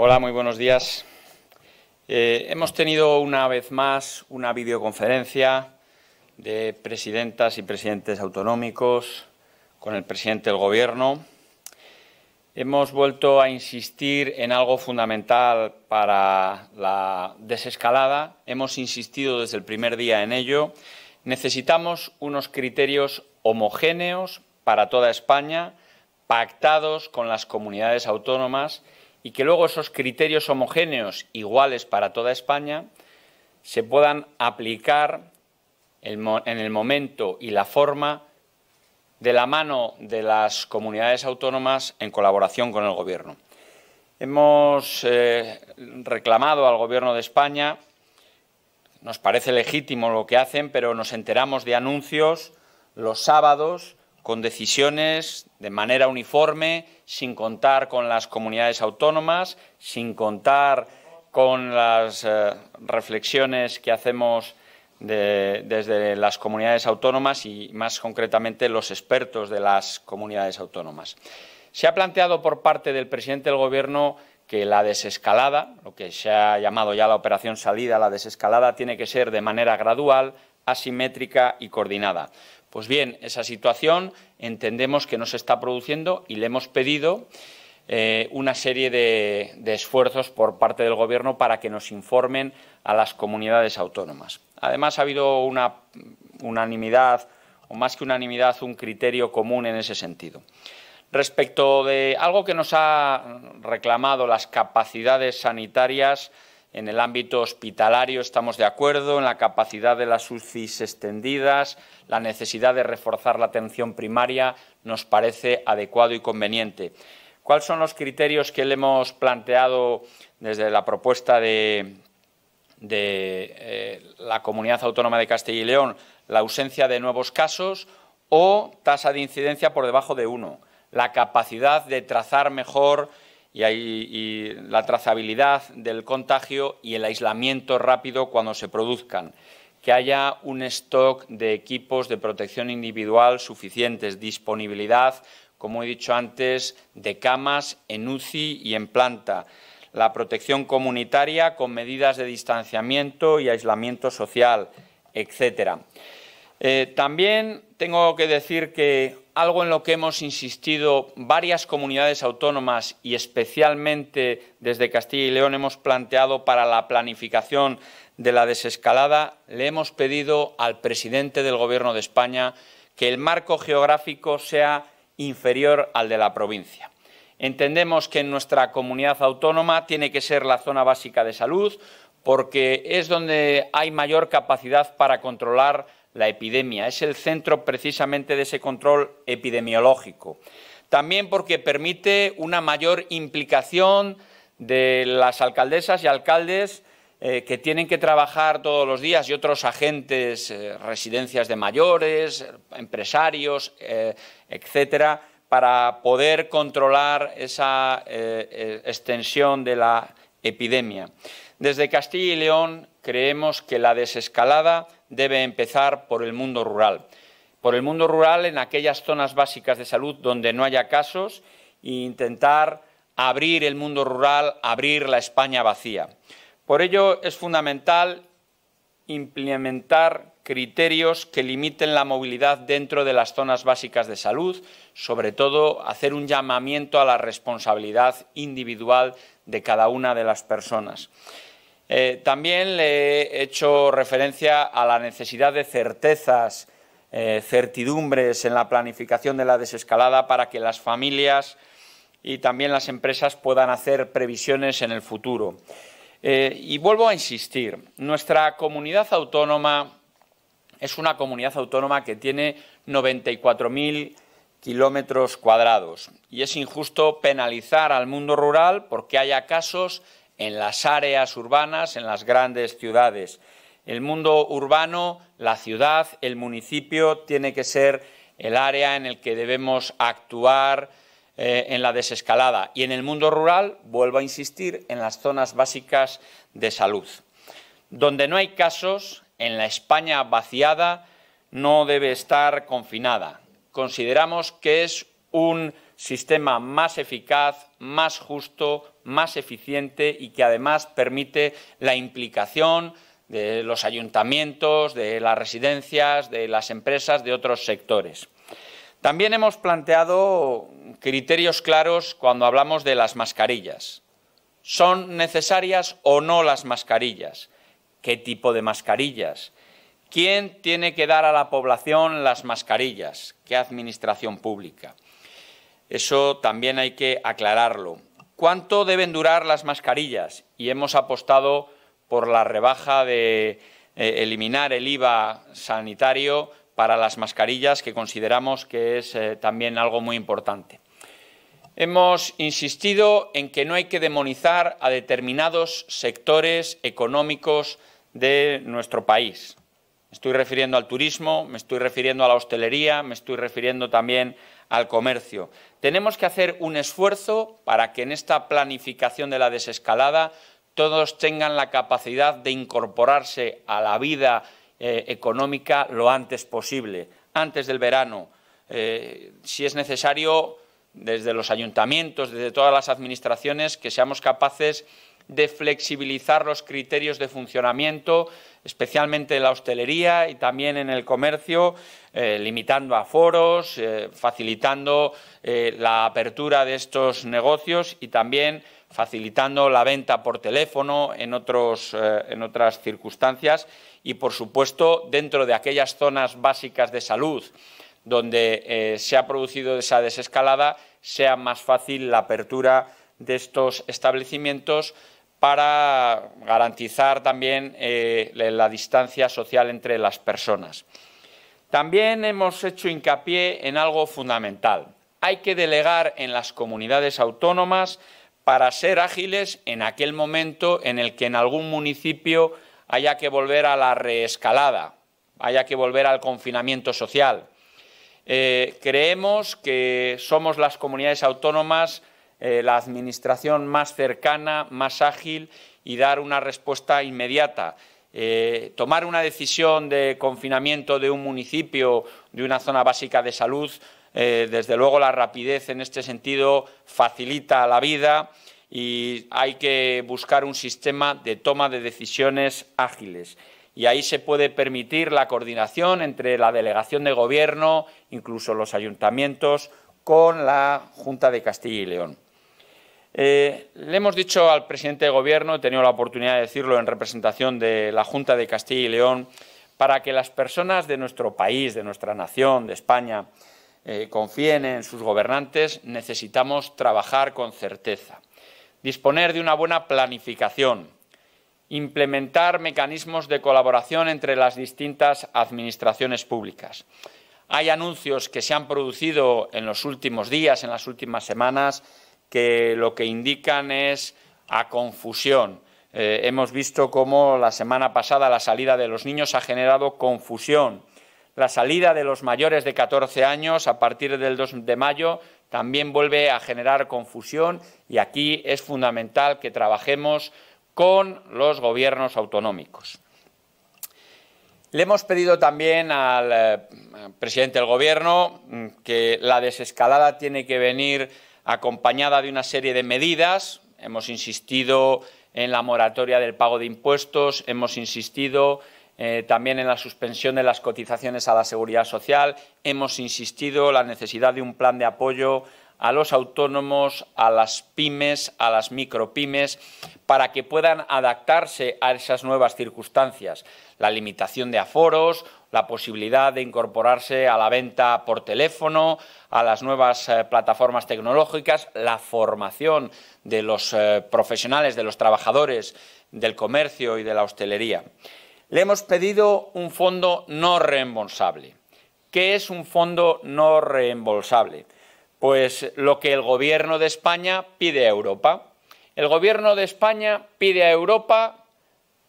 Hola, muy buenos días. Eh, hemos tenido una vez más una videoconferencia de presidentas y presidentes autonómicos con el presidente del Gobierno. Hemos vuelto a insistir en algo fundamental para la desescalada. Hemos insistido desde el primer día en ello. Necesitamos unos criterios homogéneos para toda España, pactados con las comunidades autónomas y que luego esos criterios homogéneos iguales para toda España se puedan aplicar en el momento y la forma de la mano de las comunidades autónomas en colaboración con el Gobierno. Hemos eh, reclamado al Gobierno de España, nos parece legítimo lo que hacen, pero nos enteramos de anuncios los sábados con decisiones de manera uniforme, sin contar con las comunidades autónomas, sin contar con las eh, reflexiones que hacemos desde las comunidades autónomas y más concretamente los expertos de las comunidades autónomas. Se ha planteado por parte del presidente del Gobierno que la desescalada, lo que se ha llamado ya la operación salida, la desescalada tiene que ser de manera gradual, asimétrica y coordinada. Pues bien, esa situación entendemos que no se está produciendo y le hemos pedido eh, una serie de, de esfuerzos por parte del Gobierno para que nos informen a las comunidades autónomas. Además, ha habido una unanimidad, o más que unanimidad, un criterio común en ese sentido. Respecto de algo que nos ha reclamado las capacidades sanitarias, en el ámbito hospitalario estamos de acuerdo en la capacidad de las UCIs extendidas, la necesidad de reforzar la atención primaria nos parece adecuado y conveniente. ¿Cuáles son los criterios que le hemos planteado desde la propuesta de, eh, la Comunidad Autónoma de Castilla y León? La ausencia de nuevos casos o tasa de incidencia por debajo de uno, la capacidad de trazar mejor y, la trazabilidad del contagio y el aislamiento rápido cuando se produzcan que haya un stock de equipos de protección individual suficientes, disponibilidad, como he dicho antes, de camas en UCI y en planta, la protección comunitaria con medidas de distanciamiento y aislamiento social, etcétera. Eh, también tengo que decir que algo en lo que hemos insistido varias comunidades autónomas y especialmente desde Castilla y León hemos planteado para la planificación de la desescalada, le hemos pedido al presidente del Gobierno de España que el marco geográfico sea inferior al de la provincia. Entendemos que en nuestra comunidad autónoma tiene que ser la zona básica de salud porque es donde hay mayor capacidad para controlar la epidemia. Es el centro precisamente de ese control epidemiológico. También porque permite una mayor implicación de las alcaldesas y alcaldes eh, que tienen que trabajar todos los días y otros agentes, eh, residencias de mayores, empresarios, eh, etcétera, para poder controlar esa extensión de la epidemia. Desde Castilla y León creemos que la desescalada debe empezar por el mundo rural. Por el mundo rural en aquellas zonas básicas de salud donde no haya casos e intentar abrir el mundo rural, abrir la España vacía. Por ello es fundamental implementar criterios que limiten la movilidad dentro de las zonas básicas de salud, sobre todo hacer un llamamiento a la responsabilidad individual de cada una de las personas. Eh, también le he hecho referencia a la necesidad de certezas, eh, certidumbres en la planificación de la desescalada para que las familias y también las empresas puedan hacer previsiones en el futuro. Eh, y vuelvo a insistir, nuestra comunidad autónoma es una comunidad autónoma que tiene 94.000 kilómetros cuadrados y es injusto penalizar al mundo rural porque haya casos en las áreas urbanas, en las grandes ciudades. El mundo urbano, la ciudad, el municipio tiene que ser el área en el que debemos actuar eh, en la desescalada. Y en el mundo rural, vuelvo a insistir, en las zonas básicas de salud. Donde no hay casos, en la España vaciada, no debe estar confinada. Consideramos que es un sistema más eficaz, más justo, más eficiente y que además permite la implicación de los ayuntamientos, de las residencias, de las empresas, de otros sectores. También hemos planteado criterios claros cuando hablamos de las mascarillas. ¿Son necesarias o no las mascarillas? ¿Qué tipo de mascarillas? ¿Quién tiene que dar a la población las mascarillas? ¿Qué administración pública? Eso también hay que aclararlo. ¿Cuánto deben durar las mascarillas? Y hemos apostado por la rebaja de eh, eliminar el IVA sanitario para las mascarillas, que consideramos que es eh, también algo muy importante. Hemos insistido en que no hay que demonizar a determinados sectores económicos de nuestro país. Me estoy refiriendo al turismo, me estoy refiriendo a la hostelería, me estoy refiriendo también al comercio. Tenemos que hacer un esfuerzo para que en esta planificación de la desescalada todos tengan la capacidad de incorporarse a la vida eh, económica lo antes posible, antes del verano. Eh, si es necesario, desde los ayuntamientos, desde todas las administraciones, que seamos capaces de flexibilizar los criterios de funcionamiento, especialmente en la hostelería y también en el comercio, eh, limitando aforos, foros, eh, facilitando eh, la apertura de estos negocios y también facilitando la venta por teléfono en, otros, en otras circunstancias y, por supuesto, dentro de aquellas zonas básicas de salud donde se ha producido esa desescalada, sea más fácil la apertura de estos establecimientos para garantizar también eh, la distancia social entre las personas. También hemos hecho hincapié en algo fundamental. Hay que delegar en las comunidades autónomas para ser ágiles en aquel momento en el que en algún municipio haya que volver a la reescalada, haya que volver al confinamiento social. Eh, creemos que somos las comunidades autónomas eh, la administración más cercana, más ágil y dar una respuesta inmediata. Eh, tomar una decisión de confinamiento de un municipio, de una zona básica de salud, eh, desde luego la rapidez en este sentido facilita la vida y hay que buscar un sistema de toma de decisiones ágiles. Y ahí se puede permitir la coordinación entre la delegación de gobierno, incluso los ayuntamientos, con la Junta de Castilla y León. Eh, le hemos dicho al presidente de Gobierno, he tenido la oportunidad de decirlo en representación de la Junta de Castilla y León, para que las personas de nuestro país, de nuestra nación, de España, eh, confíen en sus gobernantes, necesitamos trabajar con certeza, disponer de una buena planificación, implementar mecanismos de colaboración entre las distintas administraciones públicas. Hay anuncios que se han producido en los últimos días, en las últimas semanas, que lo que indican es a confusión. Eh, hemos visto cómo la semana pasada la salida de los niños ha generado confusión. La salida de los mayores de 14 años a partir del 2 de mayo también vuelve a generar confusión y aquí es fundamental que trabajemos con los gobiernos autonómicos. Le hemos pedido también al, al eh, presidente del Gobierno mm, que la desescalada tiene que venir acompañada de una serie de medidas. Hemos insistido en la moratoria del pago de impuestos, hemos insistido eh, también en la suspensión de las cotizaciones a la seguridad social, hemos insistido en la necesidad de un plan de apoyo a los autónomos, a las pymes, a las micropymes, para que puedan adaptarse a esas nuevas circunstancias, la limitación de aforos la posibilidad de incorporarse a la venta por teléfono, a las nuevas eh, plataformas tecnológicas, la formación de los eh, profesionales, de los trabajadores del comercio y de la hostelería. Le hemos pedido un fondo no reembolsable. ¿Qué es un fondo no reembolsable? Pues lo que el Gobierno de España pide a Europa. El Gobierno de España pide a Europa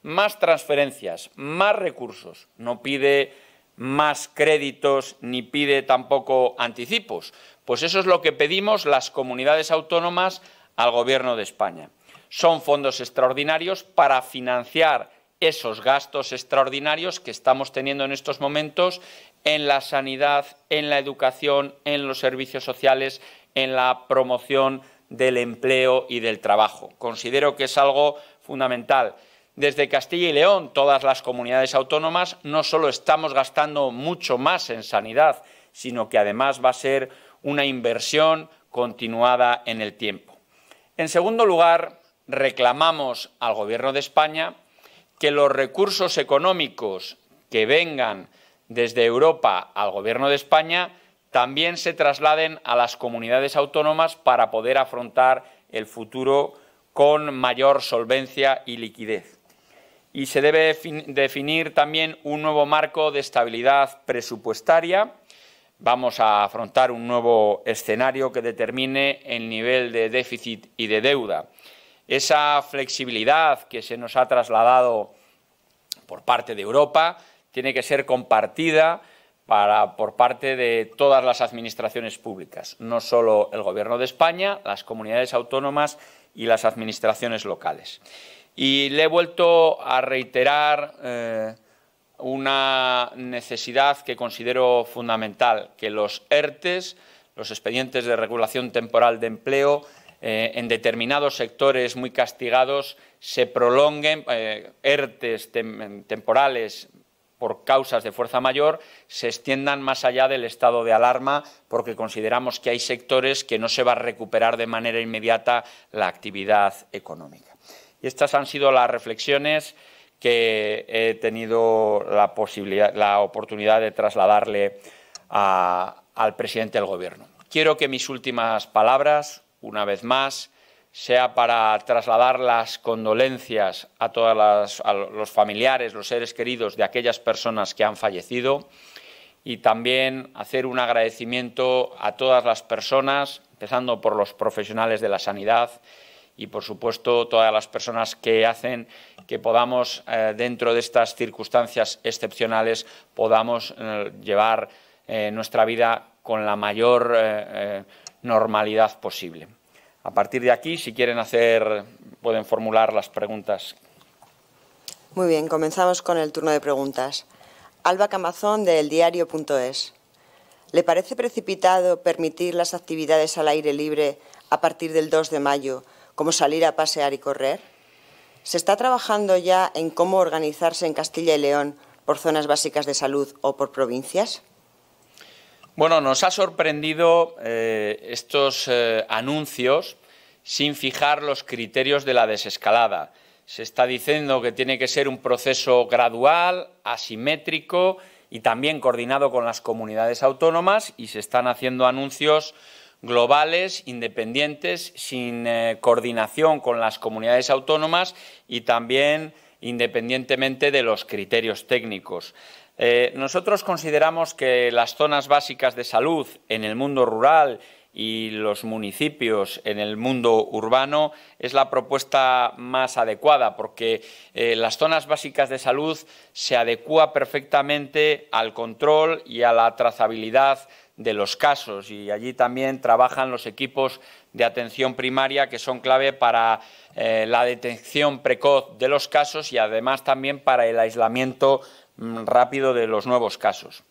más transferencias, más recursos. No pide más créditos ni pide tampoco anticipos. Pues eso es lo que pedimos las comunidades autónomas al Gobierno de España. Son fondos extraordinarios para financiar esos gastos extraordinarios que estamos teniendo en estos momentos en la sanidad, en la educación, en los servicios sociales, en la promoción del empleo y del trabajo. Considero que es algo fundamental desde Castilla y León, todas las comunidades autónomas, no solo estamos gastando mucho más en sanidad, sino que además va a ser una inversión continuada en el tiempo. En segundo lugar, reclamamos al Gobierno de España que los recursos económicos que vengan desde Europa al Gobierno de España también se trasladen a las comunidades autónomas para poder afrontar el futuro con mayor solvencia y liquidez y se debe definir también un nuevo marco de estabilidad presupuestaria. Vamos a afrontar un nuevo escenario que determine el nivel de déficit y de deuda. Esa flexibilidad que se nos ha trasladado por parte de Europa tiene que ser compartida por parte de todas las administraciones públicas, no solo el Gobierno de España, las comunidades autónomas y las administraciones locales. Y le he vuelto a reiterar eh, una necesidad que considero fundamental, que los ERTES, los expedientes de regulación temporal de empleo, eh, en determinados sectores muy castigados se prolonguen, eh, ERTES temporales por causas de fuerza mayor, se extiendan más allá del estado de alarma, porque consideramos que hay sectores que no se va a recuperar de manera inmediata la actividad económica. Y estas han sido las reflexiones que he tenido la, posibilidad, la oportunidad de trasladarle al presidente del Gobierno. Quiero que mis últimas palabras, una vez más, sea para trasladar las condolencias a todos los familiares, los seres queridos de aquellas personas que han fallecido y también hacer un agradecimiento a todas las personas, empezando por los profesionales de la sanidad y, por supuesto, todas las personas que hacen que podamos, eh, dentro de estas circunstancias excepcionales, podamos eh, llevar eh, nuestra vida con la mayor normalidad posible. A partir de aquí, si quieren hacer, pueden formular las preguntas. Muy bien, comenzamos con el turno de preguntas. Alba Camazón, del diario.es. ¿Le parece precipitado permitir las actividades al aire libre a partir del 2 de mayo, Cómo salir a pasear y correr? ¿Se está trabajando ya en cómo organizarse en Castilla y León por zonas básicas de salud o por provincias? Bueno, nos ha sorprendido eh, estos eh, anuncios sin fijar los criterios de la desescalada. Se está diciendo que tiene que ser un proceso gradual, asimétrico y también coordinado con las comunidades autónomas y se están haciendo anuncios globales, independientes, sin eh, coordinación con las comunidades autónomas y también independientemente de los criterios técnicos. Eh, nosotros consideramos que las zonas básicas de salud en el mundo rural y los municipios en el mundo urbano es la propuesta más adecuada porque eh, las zonas básicas de salud se adecúa perfectamente al control y a la trazabilidad de los casos y allí también trabajan los equipos de atención primaria que son clave para eh, la detección precoz de los casos y además también para el aislamiento mm, rápido de los nuevos casos.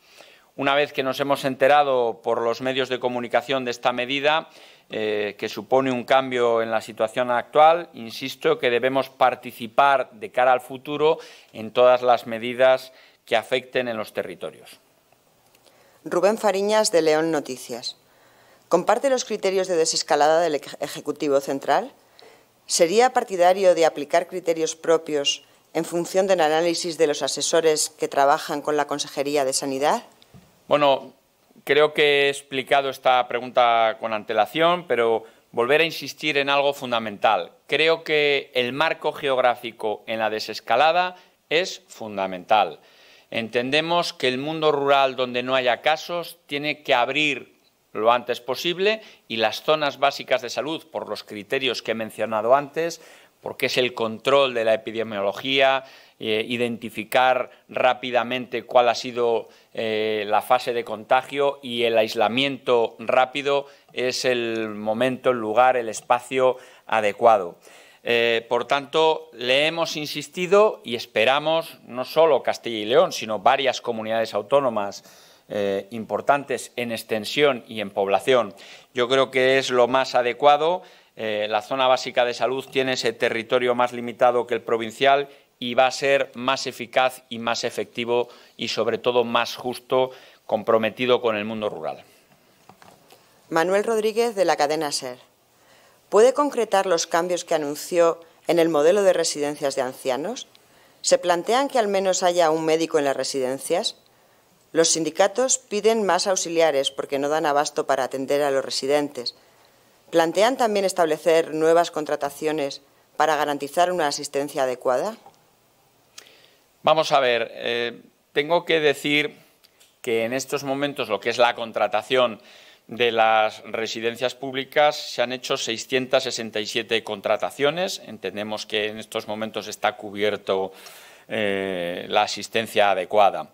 Una vez que nos hemos enterado por los medios de comunicación de esta medida, eh, que supone un cambio en la situación actual, insisto que debemos participar de cara al futuro en todas las medidas que afecten en los territorios. Rubén Fariñas, de León Noticias. ¿Comparte los criterios de desescalada del Ejecutivo Central? ¿Sería partidario de aplicar criterios propios en función del análisis de los asesores que trabajan con la Consejería de Sanidad? Bueno, creo que he explicado esta pregunta con antelación, pero volver a insistir en algo fundamental. Creo que el marco geográfico en la desescalada es fundamental. Entendemos que el mundo rural donde no haya casos tiene que abrir lo antes posible y las zonas básicas de salud, por los criterios que he mencionado antes, porque es el control de la epidemiología, eh, identificar rápidamente cuál ha sido eh, la fase de contagio y el aislamiento rápido es el momento, el lugar, el espacio adecuado. Eh, por tanto, le hemos insistido y esperamos no solo Castilla y León, sino varias comunidades autónomas eh, importantes en extensión y en población. Yo creo que es lo más adecuado. la zona básica de salud tiene ese territorio más limitado que el provincial y va a ser más eficaz y más efectivo y sobre todo más justo comprometido con el mundo rural. Manuel Rodríguez de la cadena SER. ¿Puede concretar los cambios que anunció en el modelo de residencias de ancianos? ¿Se plantean que al menos haya un médico en las residencias? Los sindicatos piden más auxiliares porque no dan abasto para atender a los residentes. ¿Plantean también establecer nuevas contrataciones para garantizar una asistencia adecuada? Vamos a ver, eh, tengo que decir que en estos momentos lo que es la contratación de las residencias públicas se han hecho 667 contrataciones. Entendemos que en estos momentos está cubierto eh, la asistencia adecuada.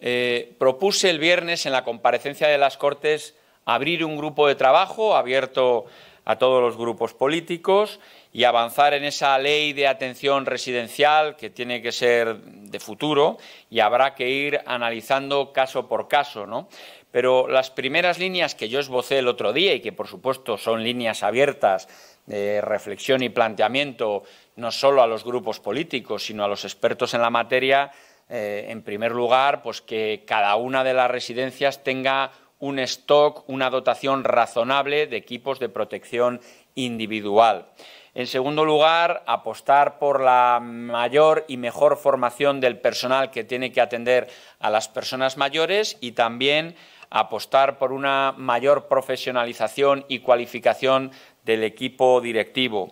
Eh, propuse el viernes en la comparecencia de las Cortes abrir un grupo de trabajo abierto a todos los grupos políticos y avanzar en esa ley de atención residencial que tiene que ser de futuro y habrá que ir analizando caso por caso, ¿no? Pero las primeras líneas que yo esbocé el otro día y que, por supuesto, son líneas abiertas de reflexión y planteamiento no solo a los grupos políticos, sino a los expertos en la materia, eh, en primer lugar, pues que cada una de las residencias tenga un stock, una dotación razonable de equipos de protección individual. En segundo lugar, apostar por la mayor y mejor formación del personal que tiene que atender a las personas mayores y también apostar por una mayor profesionalización y cualificación del equipo directivo.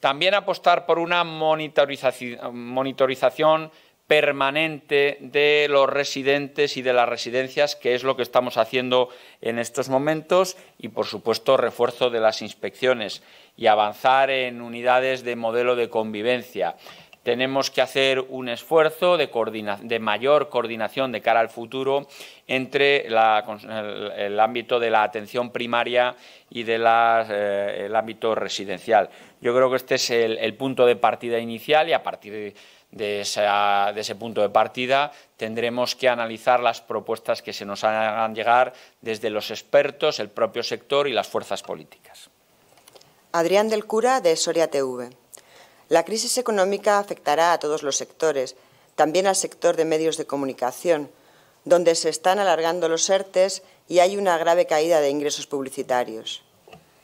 También apostar por una monitorización permanente de los residentes y de las residencias, que es lo que estamos haciendo en estos momentos, y por supuesto refuerzo de las inspecciones y avanzar en unidades de modelo de convivencia. Tenemos que hacer un esfuerzo de, mayor coordinación de cara al futuro entre el, ámbito de la atención primaria y del eh, ámbito residencial. Yo creo que este es el punto de partida inicial y a partir de de, ese punto de partida, tendremos que analizar las propuestas que se nos hagan llegar desde los expertos, el propio sector y las fuerzas políticas. Adrián del Cura, de Soria TV. La crisis económica afectará a todos los sectores, también al sector de medios de comunicación, donde se están alargando los ERTES y hay una grave caída de ingresos publicitarios.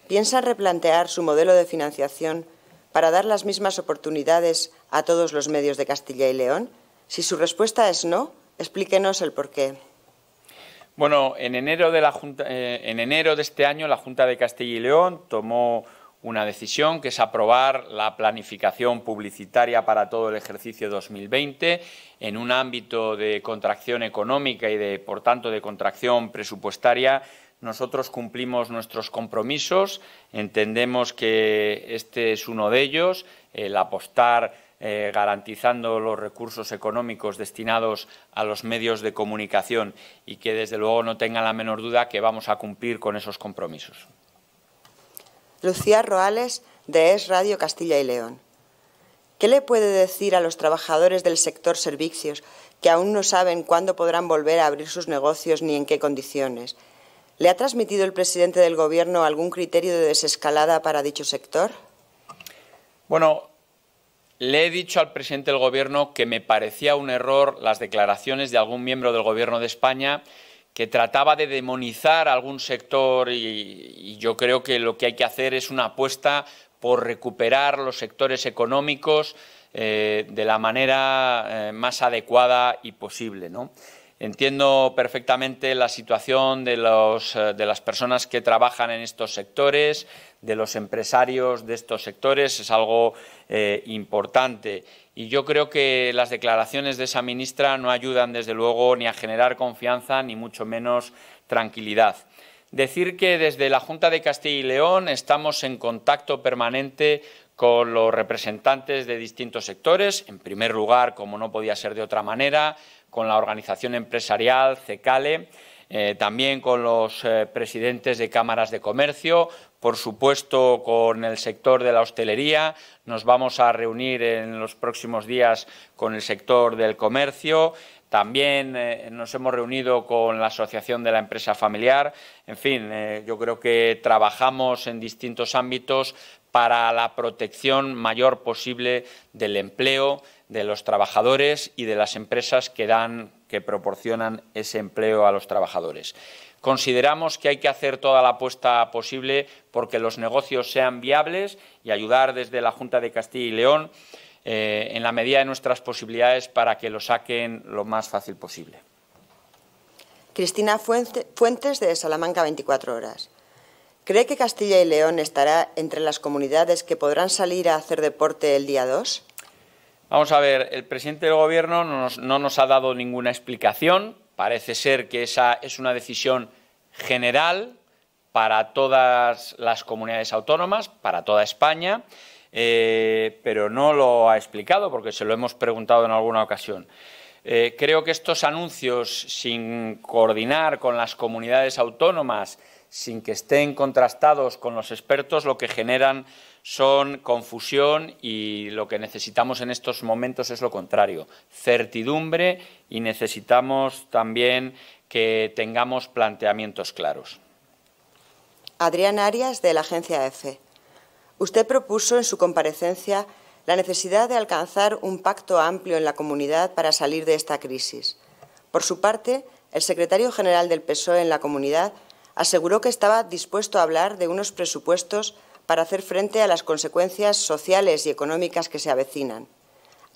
¿Piensa replantear su modelo de financiación para dar las mismas oportunidades a todos los medios de Castilla y León? Si su respuesta es no, explíquenos el porqué. Bueno, en enero, de eh, este año la Junta de Castilla y León tomó una decisión que es aprobar la planificación publicitaria para todo el ejercicio 2020 en un ámbito de contracción económica y de, por tanto, de contracción presupuestaria nosotros cumplimos nuestros compromisos, entendemos que este es uno de ellos, el apostar eh, garantizando los recursos económicos destinados a los medios de comunicación y que desde luego no tengan la menor duda que vamos a cumplir con esos compromisos. Lucía Roales, de Es Radio Castilla y León. ¿Qué le puede decir a los trabajadores del sector servicios que aún no saben cuándo podrán volver a abrir sus negocios ni en qué condiciones? ¿Le ha transmitido el presidente del Gobierno algún criterio de desescalada para dicho sector? Bueno, le he dicho al presidente del Gobierno que me parecía un error las declaraciones de algún miembro del Gobierno de España que trataba de demonizar algún sector y, yo creo que lo que hay que hacer es una apuesta por recuperar los sectores económicos eh, de la manera eh, más adecuada y posible. Entiendo perfectamente la situación eh, de, las personas que trabajan en estos sectores, de los empresarios de estos sectores, es algo eh, importante. Y yo creo que las declaraciones de esa ministra no ayudan, desde luego, ni a generar confianza, ni mucho menos tranquilidad. Decir que desde la Junta de Castilla y León estamos en contacto permanente con los representantes de distintos sectores, en primer lugar, como no podía ser de otra manera, con la organización empresarial CECALE, eh, también con los eh, presidentes de cámaras de comercio, por supuesto con el sector de la hostelería, nos vamos a reunir en los próximos días con el sector del comercio, también eh, nos hemos reunido con la Asociación de la Empresa Familiar, en fin, yo creo que trabajamos en distintos ámbitos para la protección mayor posible del empleo, de los trabajadores y de las empresas que dan, que proporcionan ese empleo a los trabajadores. Consideramos que hay que hacer toda la apuesta posible porque los negocios sean viables y ayudar desde la Junta de Castilla y León eh, en la medida de nuestras posibilidades para que lo saquen lo más fácil posible. Cristina Fuentes de Salamanca 24 Horas. ¿Cree que Castilla y León estará entre las comunidades que podrán salir a hacer deporte el día 2? Vamos a ver, el presidente del Gobierno no nos, ha dado ninguna explicación. Parece ser que esa es una decisión general para todas las comunidades autónomas, para toda España. Eh, pero no lo ha explicado porque se lo hemos preguntado en alguna ocasión. Eh, creo que estos anuncios, sin coordinar con las comunidades autónomas, sin que estén contrastados con los expertos, lo que generan son confusión y lo que necesitamos en estos momentos es lo contrario, certidumbre y necesitamos también que tengamos planteamientos claros. Adrián Arias, de la agencia EFE. E. Usted propuso en su comparecencia la necesidad de alcanzar un pacto amplio en la comunidad para salir de esta crisis. Por su parte, el secretario general del PSOE en la comunidad aseguró que estaba dispuesto a hablar de unos presupuestos para hacer frente a las consecuencias sociales y económicas que se avecinan.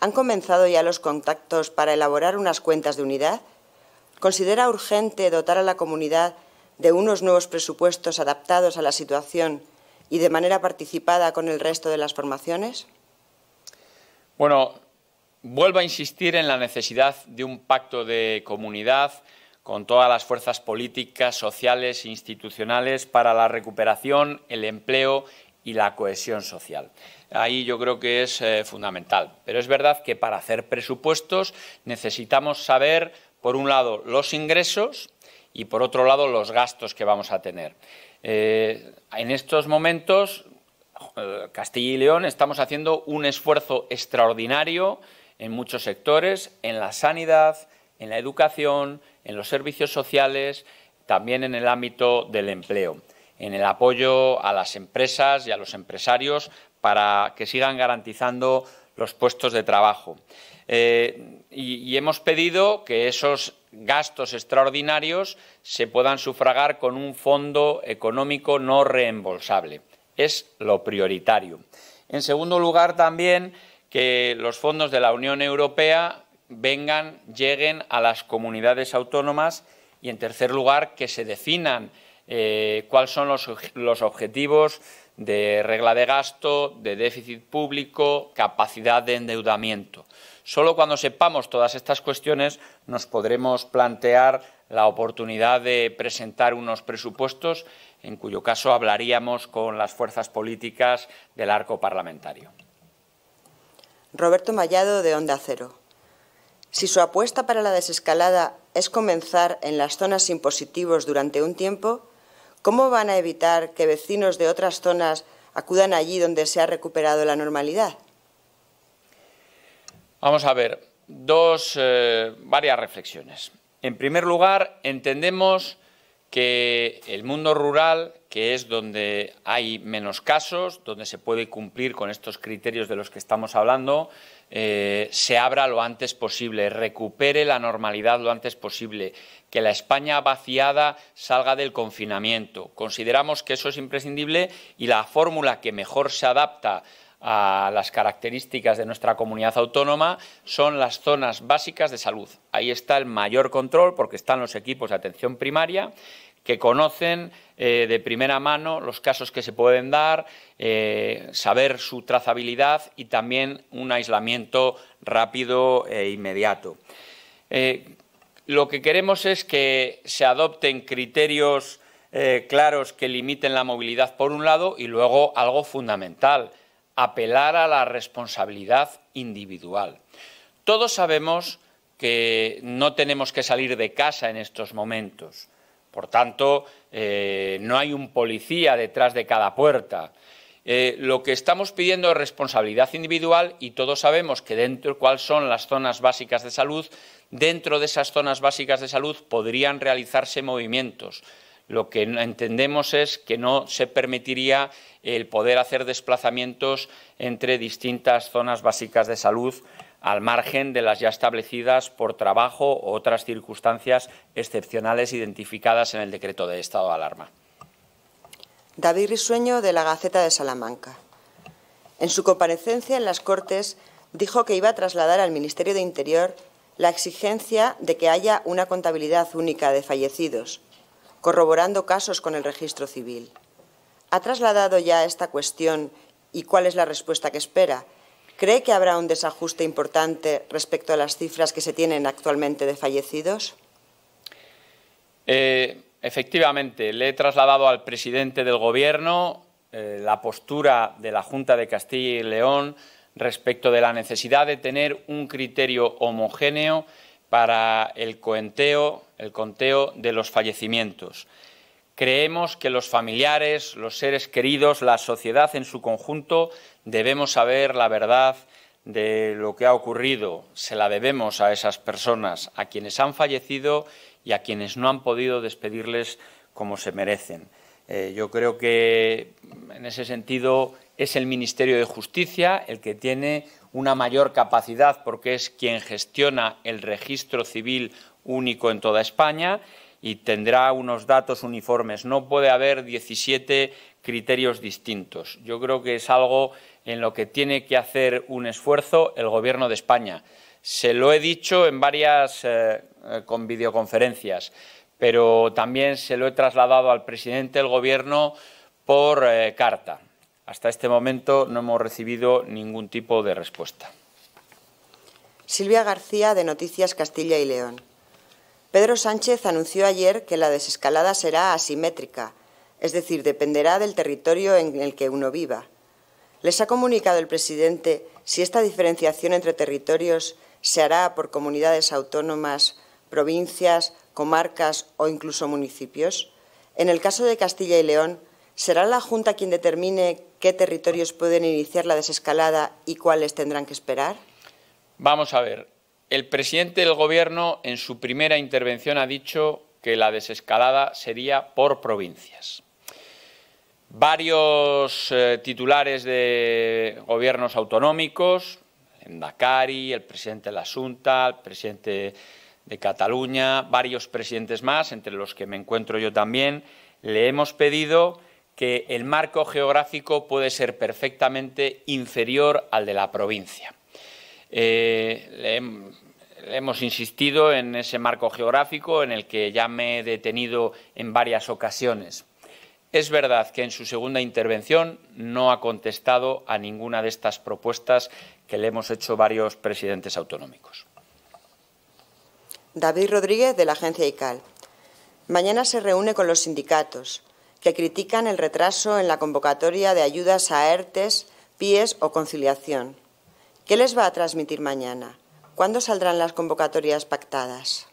¿Han comenzado ya los contactos para elaborar unas cuentas de unidad? ¿Considera urgente dotar a la comunidad de unos nuevos presupuestos adaptados a la situación y de manera participada con el resto de las formaciones? Bueno, vuelvo a insistir en la necesidad de un pacto de comunidad con todas las fuerzas políticas, sociales e institucionales para la recuperación, el empleo y la cohesión social. Ahí yo creo que es eh, fundamental. Pero es verdad que para hacer presupuestos necesitamos saber, por un lado, los ingresos y, por otro lado, los gastos que vamos a tener. Eh, en estos momentos, eh, Castilla y León estamos haciendo un esfuerzo extraordinario en muchos sectores, en la sanidad, en la educación, en los servicios sociales, también en el ámbito del empleo, en el apoyo a las empresas y a los empresarios para que sigan garantizando los puestos de trabajo. Eh, y hemos pedido que esos gastos extraordinarios se puedan sufragar con un fondo económico no reembolsable. Es lo prioritario. En segundo lugar, también que los fondos de la Unión Europea vengan, lleguen a las comunidades autónomas y, en tercer lugar, que se definan eh, cuáles son los, los objetivos de regla de gasto, de déficit público, capacidad de endeudamiento. Solo cuando sepamos todas estas cuestiones nos podremos plantear la oportunidad de presentar unos presupuestos en cuyo caso hablaríamos con las fuerzas políticas del arco parlamentario. Roberto Mallado, de Onda Cero. Si su apuesta para la desescalada es comenzar en las zonas sin positivos durante un tiempo, ¿cómo van a evitar que vecinos de otras zonas acudan allí donde se ha recuperado la normalidad? Vamos a ver, dos, eh, varias reflexiones. En primer lugar, entendemos que el mundo rural, que es donde hay menos casos, donde se puede cumplir con estos criterios de los que estamos hablando, eh, se abra lo antes posible, recupere la normalidad lo antes posible, que la España vaciada salga del confinamiento. Consideramos que eso es imprescindible y la fórmula que mejor se adapta a las características de nuestra comunidad autónoma son las zonas básicas de salud. Ahí está el mayor control porque están los equipos de atención primaria que conocen eh, de primera mano los casos que se pueden dar, eh, saber su trazabilidad y también un aislamiento rápido e inmediato. Eh, lo que queremos es que se adopten criterios claros que limiten la movilidad por un lado y luego algo fundamental, apelar a la responsabilidad individual. Todos sabemos que no tenemos que salir de casa en estos momentos. Por tanto, eh, no hay un policía detrás de cada puerta. Eh, lo que estamos pidiendo es responsabilidad individual y todos sabemos que dentro cuáles son las zonas básicas de salud. Dentro de esas zonas básicas de salud podrían realizarse movimientos. Lo que entendemos es que no se permitiría el poder hacer desplazamientos entre distintas zonas básicas de salud al margen de las ya establecidas por trabajo u otras circunstancias excepcionales identificadas en el decreto de estado de alarma. David Risueño, de la Gaceta de Salamanca. En su comparecencia en las Cortes, dijo que iba a trasladar al Ministerio de Interior la exigencia de que haya una contabilidad única de fallecidos, corroborando casos con el registro civil. ¿Ha trasladado ya esta cuestión y cuál es la respuesta que espera? ¿Cree que habrá un desajuste importante respecto a las cifras que se tienen actualmente de fallecidos? Eh, efectivamente, le he trasladado al presidente del Gobierno eh, la postura de la Junta de Castilla y León respecto de la necesidad de tener un criterio homogéneo para el coenteo, el conteo de los fallecimientos. Creemos que los familiares, los seres queridos, la sociedad en su conjunto debemos saber la verdad de lo que ha ocurrido. Se la debemos a esas personas, a quienes han fallecido y a quienes no han podido despedirles como se merecen. Eh, yo creo que en ese sentido es el Ministerio de Justicia el que tiene una mayor capacidad porque es quien gestiona el registro civil único en toda España y tendrá unos datos uniformes. No puede haber 17 criterios distintos. Yo creo que es algo en lo que tiene que hacer un esfuerzo el Gobierno de España. Se lo he dicho en varias eh, eh, con videoconferencias, pero también se lo he trasladado al presidente del Gobierno por eh, carta. Hasta este momento no hemos recibido ningún tipo de respuesta. Silvia García, de Noticias Castilla y León. Pedro Sánchez anunció ayer que la desescalada será asimétrica, es decir, dependerá del territorio en el que uno viva. ¿Les ha comunicado el presidente si esta diferenciación entre territorios se hará por comunidades autónomas, provincias, comarcas o incluso municipios? En el caso de Castilla y León, ¿será la Junta quien determine qué territorios pueden iniciar la desescalada y cuáles tendrán que esperar? Vamos a ver, el presidente del Gobierno en su primera intervención ha dicho que la desescalada sería por provincias. Varios eh, titulares de gobiernos autonómicos, en Dakari, el presidente de la Junta, el presidente de Cataluña, varios presidentes más, entre los que me encuentro yo también, le hemos pedido que el marco geográfico puede ser perfectamente inferior al de la provincia. Eh, hemos insistido en ese marco geográfico en el que ya me he detenido en varias ocasiones. Es verdad que en su segunda intervención no ha contestado a ninguna de estas propuestas que le hemos hecho varios presidentes autonómicos. David Rodríguez, de la agencia ICAL. Mañana se reúne con los sindicatos, que critican el retraso en la convocatoria de ayudas a ERTES, PIES o conciliación. ¿Qué les va a transmitir mañana? ¿Cuándo saldrán las convocatorias pactadas?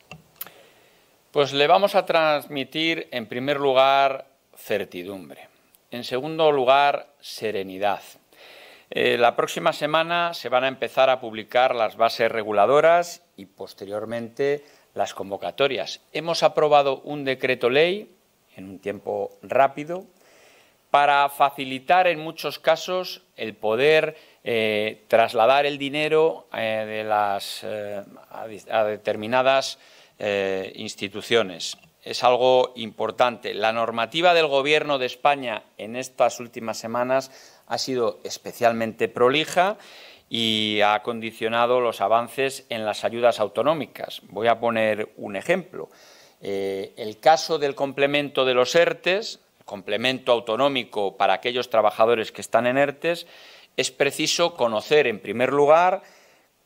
Pues le vamos a transmitir, en primer lugar, certidumbre. En segundo lugar, serenidad. Eh, la próxima semana se van a empezar a publicar las bases reguladoras y posteriormente las convocatorias. Hemos aprobado un decreto ley en un tiempo rápido para facilitar en muchos casos el poder eh, trasladar el dinero eh, eh, a, determinadas instituciones. Es algo importante. La normativa del Gobierno de España en estas últimas semanas ha sido especialmente prolija y ha condicionado los avances en las ayudas autonómicas. Voy a poner un ejemplo. el caso del complemento de los ERTES, complemento autonómico para aquellos trabajadores que están en ERTES, es preciso conocer, en primer lugar,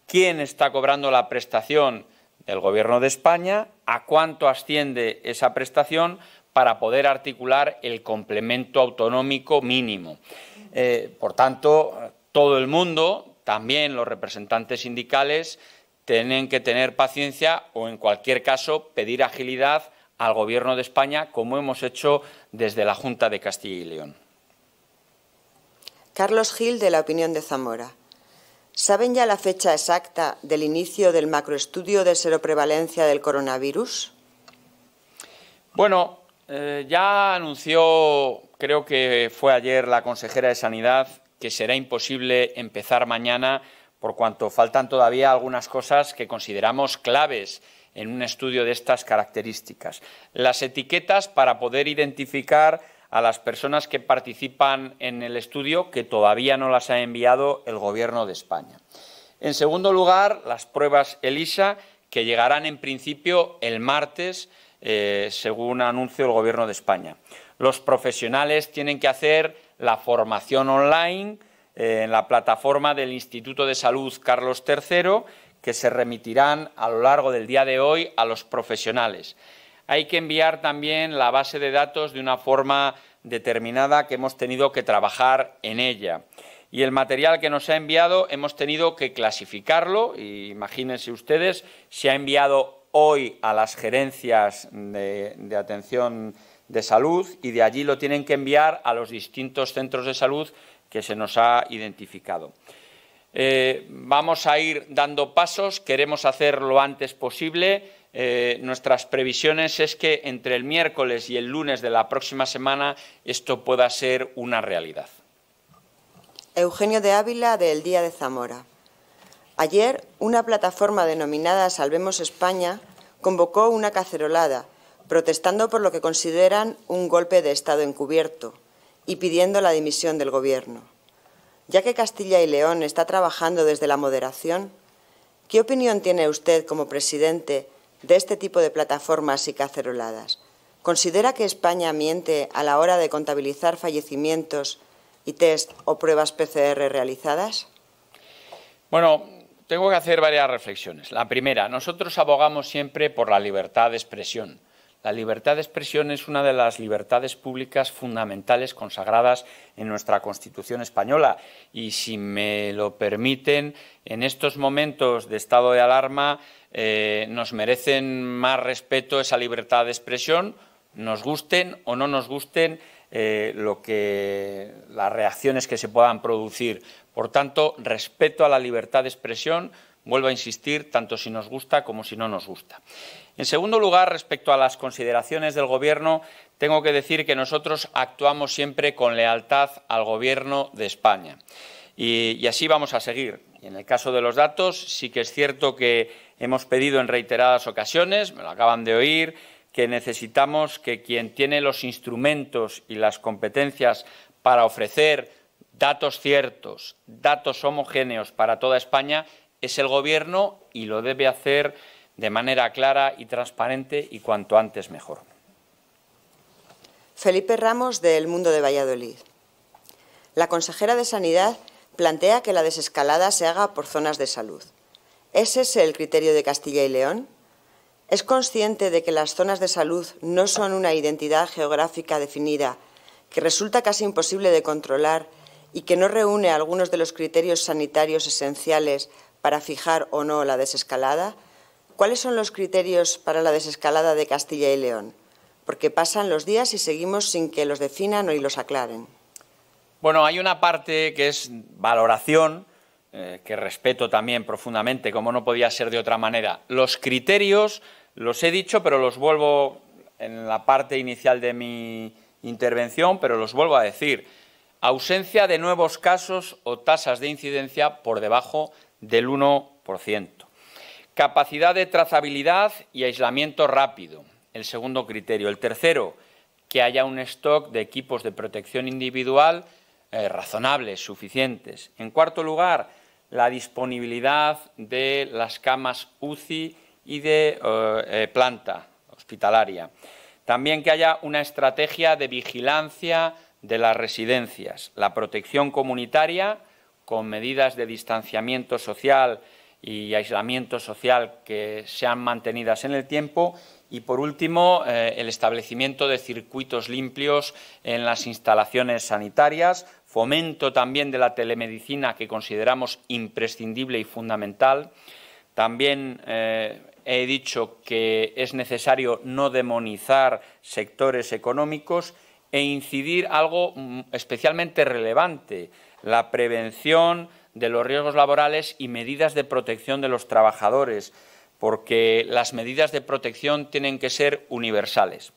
quién está cobrando la prestación del Gobierno de España, a cuánto asciende esa prestación para poder articular el complemento autonómico mínimo. Eh, por tanto, todo el mundo, también los representantes sindicales, tienen que tener paciencia o, en cualquier caso, pedir agilidad al Gobierno de España, como hemos hecho desde la Junta de Castilla y León. Carlos Gil de la opinión de Zamora. ¿Saben ya la fecha exacta del inicio del macroestudio de seroprevalencia del coronavirus? Bueno, eh, ya anunció, creo que fue ayer la consejera de Sanidad, que será imposible empezar mañana por cuanto faltan todavía algunas cosas que consideramos claves en un estudio de estas características. Las etiquetas para poder identificar a las personas que participan en el estudio que todavía no las ha enviado el Gobierno de España. En segundo lugar, las pruebas ELISA, que llegarán en principio el martes, eh, según anuncio el Gobierno de España. Los profesionales tienen que hacer la formación online eh, en la plataforma del Instituto de Salud Carlos III, que se remitirán a lo largo del día de hoy a los profesionales hay que enviar también la base de datos de una forma determinada que hemos tenido que trabajar en ella. Y el material que nos ha enviado hemos tenido que clasificarlo. imagínense ustedes, se ha enviado hoy a las gerencias de, atención de salud y de allí lo tienen que enviar a los distintos centros de salud que se nos ha identificado. Eh, vamos a ir dando pasos, queremos hacerlo lo antes posible. Eh, nuestras previsiones es que entre el miércoles y el lunes de la próxima semana esto pueda ser una realidad. Eugenio de Ávila, del Día de Zamora. Ayer, una plataforma denominada Salvemos España convocó una cacerolada, protestando por lo que consideran un golpe de Estado encubierto y pidiendo la dimisión del Gobierno. Ya que Castilla y León está trabajando desde la moderación, ¿qué opinión tiene usted como presidente de este tipo de plataformas y caceroladas. ¿Considera que España miente a la hora de contabilizar fallecimientos y test o pruebas PCR realizadas? Bueno, tengo que hacer varias reflexiones. La primera, nosotros abogamos siempre por la libertad de expresión. La libertad de expresión es una de las libertades públicas fundamentales consagradas en nuestra Constitución española y, si me lo permiten, en estos momentos de estado de alarma eh, nos merecen más respeto esa libertad de expresión, nos gusten o no nos gusten eh, lo que, las reacciones que se puedan producir. Por tanto, respeto a la libertad de expresión, Vuelvo a insistir, tanto si nos gusta como si no nos gusta. En segundo lugar, respecto a las consideraciones del Gobierno, tengo que decir que nosotros actuamos siempre con lealtad al Gobierno de España. Y, así vamos a seguir. en el caso de los datos, sí que es cierto que hemos pedido en reiteradas ocasiones, me lo acaban de oír, que necesitamos que quien tiene los instrumentos y las competencias para ofrecer datos ciertos, datos homogéneos para toda España, es el Gobierno y lo debe hacer de manera clara y transparente y cuanto antes mejor. Felipe Ramos, del Mundo de Valladolid. La consejera de Sanidad plantea que la desescalada se haga por zonas de salud. ¿Es el criterio de Castilla y León? ¿Es consciente de que las zonas de salud no son una identidad geográfica definida, que resulta casi imposible de controlar y que no reúne algunos de los criterios sanitarios esenciales para fijar o no la desescalada? ¿Cuáles son los criterios para la desescalada de Castilla y León? Porque pasan los días y seguimos sin que los definan y los aclaren. Bueno, hay una parte que es valoración, eh, que respeto también profundamente, como no podía ser de otra manera. Los criterios los he dicho, pero los vuelvo en la parte inicial de mi intervención, pero los vuelvo a decir. Ausencia de nuevos casos o tasas de incidencia por debajo del 1%. Capacidad de trazabilidad y aislamiento rápido, el segundo criterio. El tercero, que haya un stock de equipos de protección individual eh, razonables, suficientes. En cuarto lugar, la disponibilidad de las camas UCI y de eh, eh, planta hospitalaria. También que haya una estrategia de vigilancia de las residencias, la protección comunitaria, con medidas de distanciamiento social y aislamiento social que sean mantenidas en el tiempo y, por último, eh, el establecimiento de circuitos limpios en las instalaciones sanitarias, fomento también de la telemedicina que consideramos imprescindible y fundamental. También eh, he dicho que es necesario no demonizar sectores económicos e incidir algo mm, especialmente relevante la prevención de los riesgos laborales y medidas de protección de los trabajadores, porque las medidas de protección tienen que ser universales.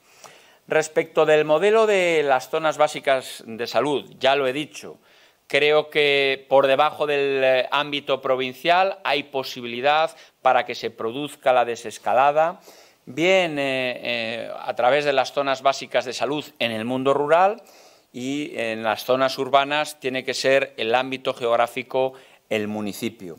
Respecto del modelo de las zonas básicas de salud, ya lo he dicho, creo que por debajo del eh, ámbito provincial hay posibilidad para que se produzca la desescalada, bien eh, eh, a través de las zonas básicas de salud en el mundo rural y en las zonas urbanas tiene que ser el ámbito geográfico el municipio.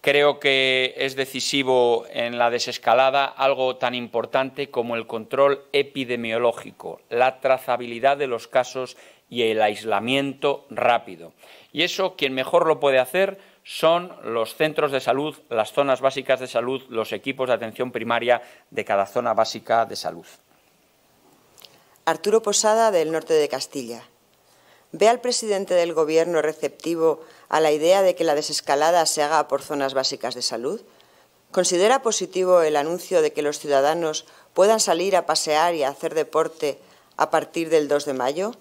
Creo que es decisivo en la desescalada algo tan importante como el control epidemiológico, la trazabilidad de los casos y el aislamiento rápido. Y eso quien mejor lo puede hacer son los centros de salud, las zonas básicas de salud, los equipos de atención primaria de cada zona básica de salud. Arturo Posada, del norte de Castilla. ¿Ve al presidente del Gobierno receptivo a la idea de que la desescalada se haga por zonas básicas de salud? ¿Considera positivo el anuncio de que los ciudadanos puedan salir a pasear y a hacer deporte a partir del 2 de mayo?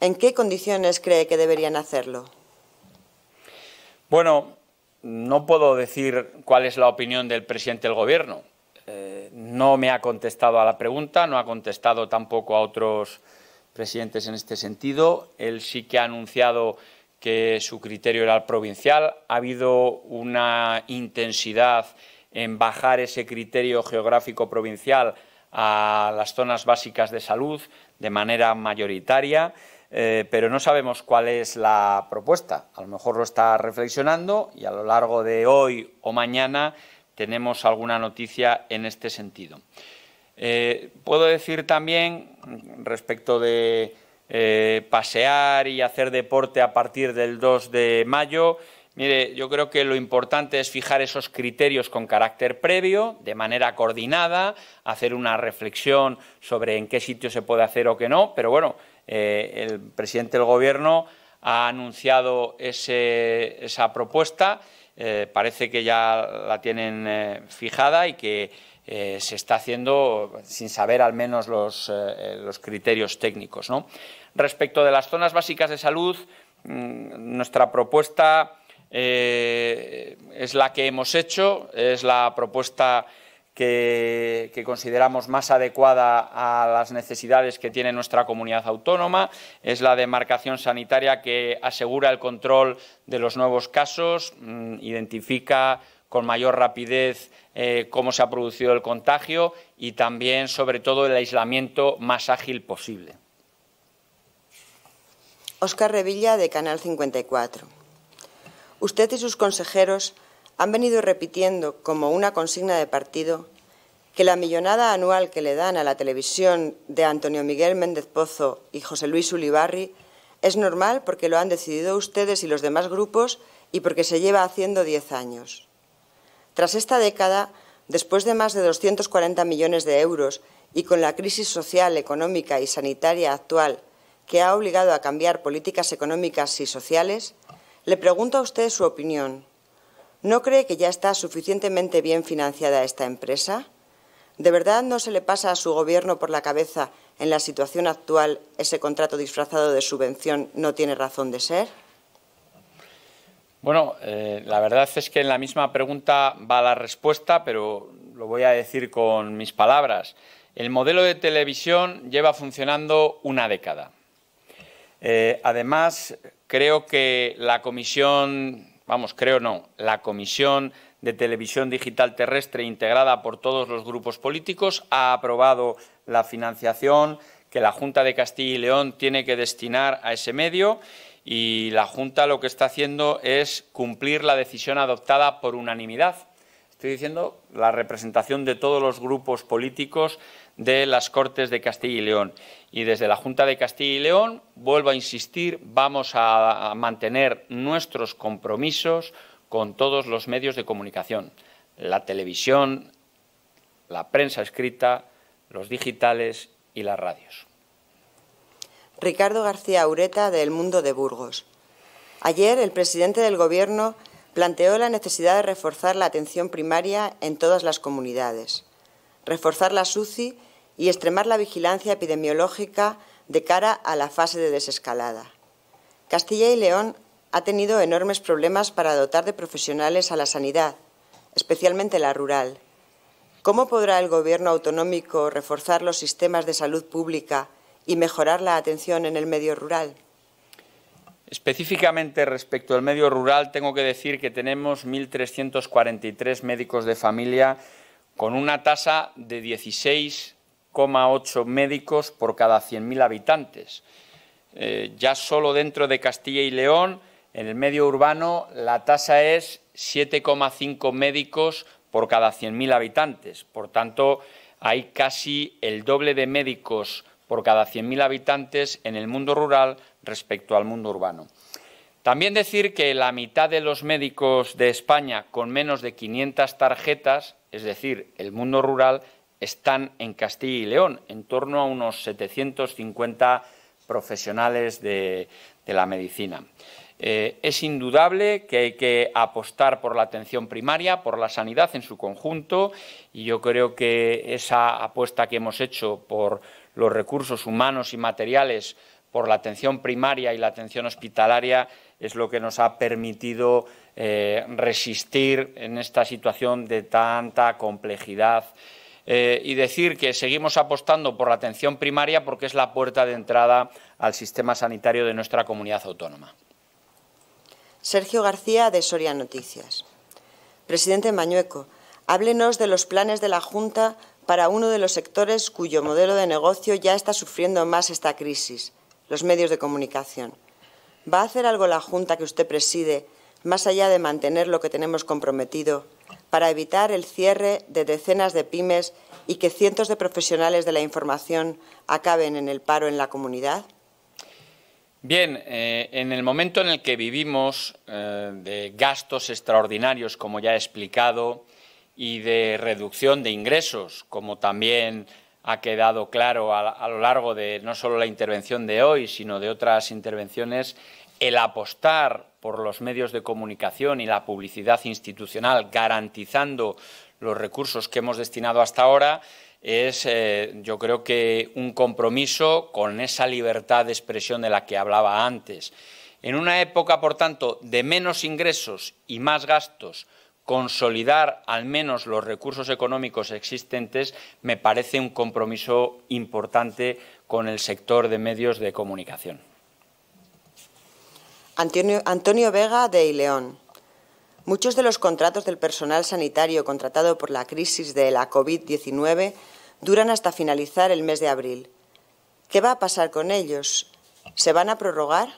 ¿En qué condiciones cree que deberían hacerlo? Bueno, no puedo decir cuál es la opinión del presidente del Gobierno. Eh, no me ha contestado a la pregunta, no ha contestado tampoco a otros presidentes en este sentido. Él sí que ha anunciado que su criterio era el provincial. Ha habido una intensidad en bajar ese criterio geográfico provincial a las zonas básicas de salud de manera mayoritaria, eh, pero no sabemos cuál es la propuesta. A lo mejor lo está reflexionando y a lo largo de hoy o mañana tenemos alguna noticia en este sentido. Eh, puedo decir también, respecto de eh, pasear y hacer deporte a partir del 2 de mayo, mire, yo creo que lo importante es fijar esos criterios con carácter previo, de manera coordinada, hacer una reflexión sobre en qué sitio se puede hacer o qué no, pero bueno, eh, el presidente del Gobierno ha anunciado esa propuesta, parece que ya la tienen fijada y que eh, se está haciendo sin saber al menos los, eh, eh, criterios técnicos. Respecto de las zonas básicas de salud, mm, nuestra propuesta es la que hemos hecho, es la propuesta que, consideramos más adecuada a las necesidades que tiene nuestra comunidad autónoma, es la demarcación sanitaria que asegura el control de los nuevos casos, mm, identifica con mayor rapidez eh, cómo se ha producido el contagio y también, sobre todo, el aislamiento más ágil posible. Oscar Revilla, de Canal 54. Usted y sus consejeros han venido repitiendo como una consigna de partido que la millonada anual que le dan a la televisión de Antonio Miguel Méndez Pozo y José Luis Ulibarri es normal porque lo han decidido ustedes y los demás grupos y porque se lleva haciendo diez años. Tras esta década, después de más de 240 millones de euros y con la crisis social, económica y sanitaria actual que ha obligado a cambiar políticas económicas y sociales, le pregunto a usted su opinión. ¿No cree que ya está suficientemente bien financiada esta empresa? ¿De verdad no se le pasa a su gobierno por la cabeza en la situación actual ese contrato disfrazado de subvención no tiene razón de ser? Bueno, eh, la verdad es que en la misma pregunta va la respuesta, pero lo voy a decir con mis palabras. El modelo de televisión lleva funcionando una década. Eh, además, creo que la comisión, vamos, creo no, la comisión de televisión digital terrestre integrada por todos los grupos políticos ha aprobado la financiación que la Junta de Castilla y León tiene que destinar a ese medio y la Junta lo que está haciendo es cumplir la decisión adoptada por unanimidad. Estoy diciendo la representación de todos los grupos políticos de las Cortes de Castilla y León. Y desde la Junta de Castilla y León, vuelvo a insistir, vamos a mantener nuestros compromisos con todos los medios de comunicación, la televisión, la prensa escrita, los digitales y las radios. Ricardo García Ureta del Mundo de Burgos. Ayer el presidente del Gobierno planteó la necesidad de reforzar la atención primaria en todas las comunidades, reforzar la SUCI y extremar la vigilancia epidemiológica de cara a la fase de desescalada. Castilla y León ha tenido enormes problemas para dotar de profesionales a la sanidad, especialmente la rural. ¿Cómo podrá el Gobierno autonómico reforzar los sistemas de salud pública y mejorar la atención en el medio rural. Específicamente respecto al medio rural, tengo que decir que tenemos 1.343 médicos de familia con una tasa de 16,8 médicos por cada 100.000 habitantes. Eh, ya solo dentro de Castilla y León, en el medio urbano, la tasa es 7,5 médicos por cada 100.000 habitantes. Por tanto, hay casi el doble de médicos por cada 100.000 habitantes en el mundo rural respecto al mundo urbano. También decir que la mitad de los médicos de España con menos de 500 tarjetas, es decir, el mundo rural, están en Castilla y León, en torno a unos 750 profesionales de, la medicina. Eh, es indudable que hay que apostar por la atención primaria, por la sanidad en su conjunto, y yo creo que esa apuesta que hemos hecho por los recursos humanos y materiales por la atención primaria y la atención hospitalaria es lo que nos ha permitido eh, resistir en esta situación de tanta complejidad. Eh, y decir que seguimos apostando por la atención primaria porque es la puerta de entrada al sistema sanitario de nuestra comunidad autónoma. Sergio García, de Soria Noticias. Presidente Mañueco, háblenos de los planes de la Junta para uno de los sectores cuyo modelo de negocio ya está sufriendo más esta crisis, los medios de comunicación. ¿Va a hacer algo la Junta que usted preside, más allá de mantener lo que tenemos comprometido, para evitar el cierre de decenas de pymes y que cientos de profesionales de la información acaben en el paro en la comunidad? Bien, eh, en el momento en el que vivimos eh, de gastos extraordinarios, como ya he explicado, y de reducción de ingresos, como también ha quedado claro a, lo largo de no solo la intervención de hoy, sino de otras intervenciones, el apostar por los medios de comunicación y la publicidad institucional, garantizando los recursos que hemos destinado hasta ahora, es eh, yo creo que un compromiso con esa libertad de expresión de la que hablaba antes. En una época, por tanto, de menos ingresos y más gastos, consolidar al menos los recursos económicos existentes me parece un compromiso importante con el sector de medios de comunicación. Antonio, Vega de Ileón. Muchos de los contratos del personal sanitario contratado por la crisis de la COVID-19 duran hasta finalizar el mes de abril. ¿Qué va a pasar con ellos? ¿Se van a prorrogar?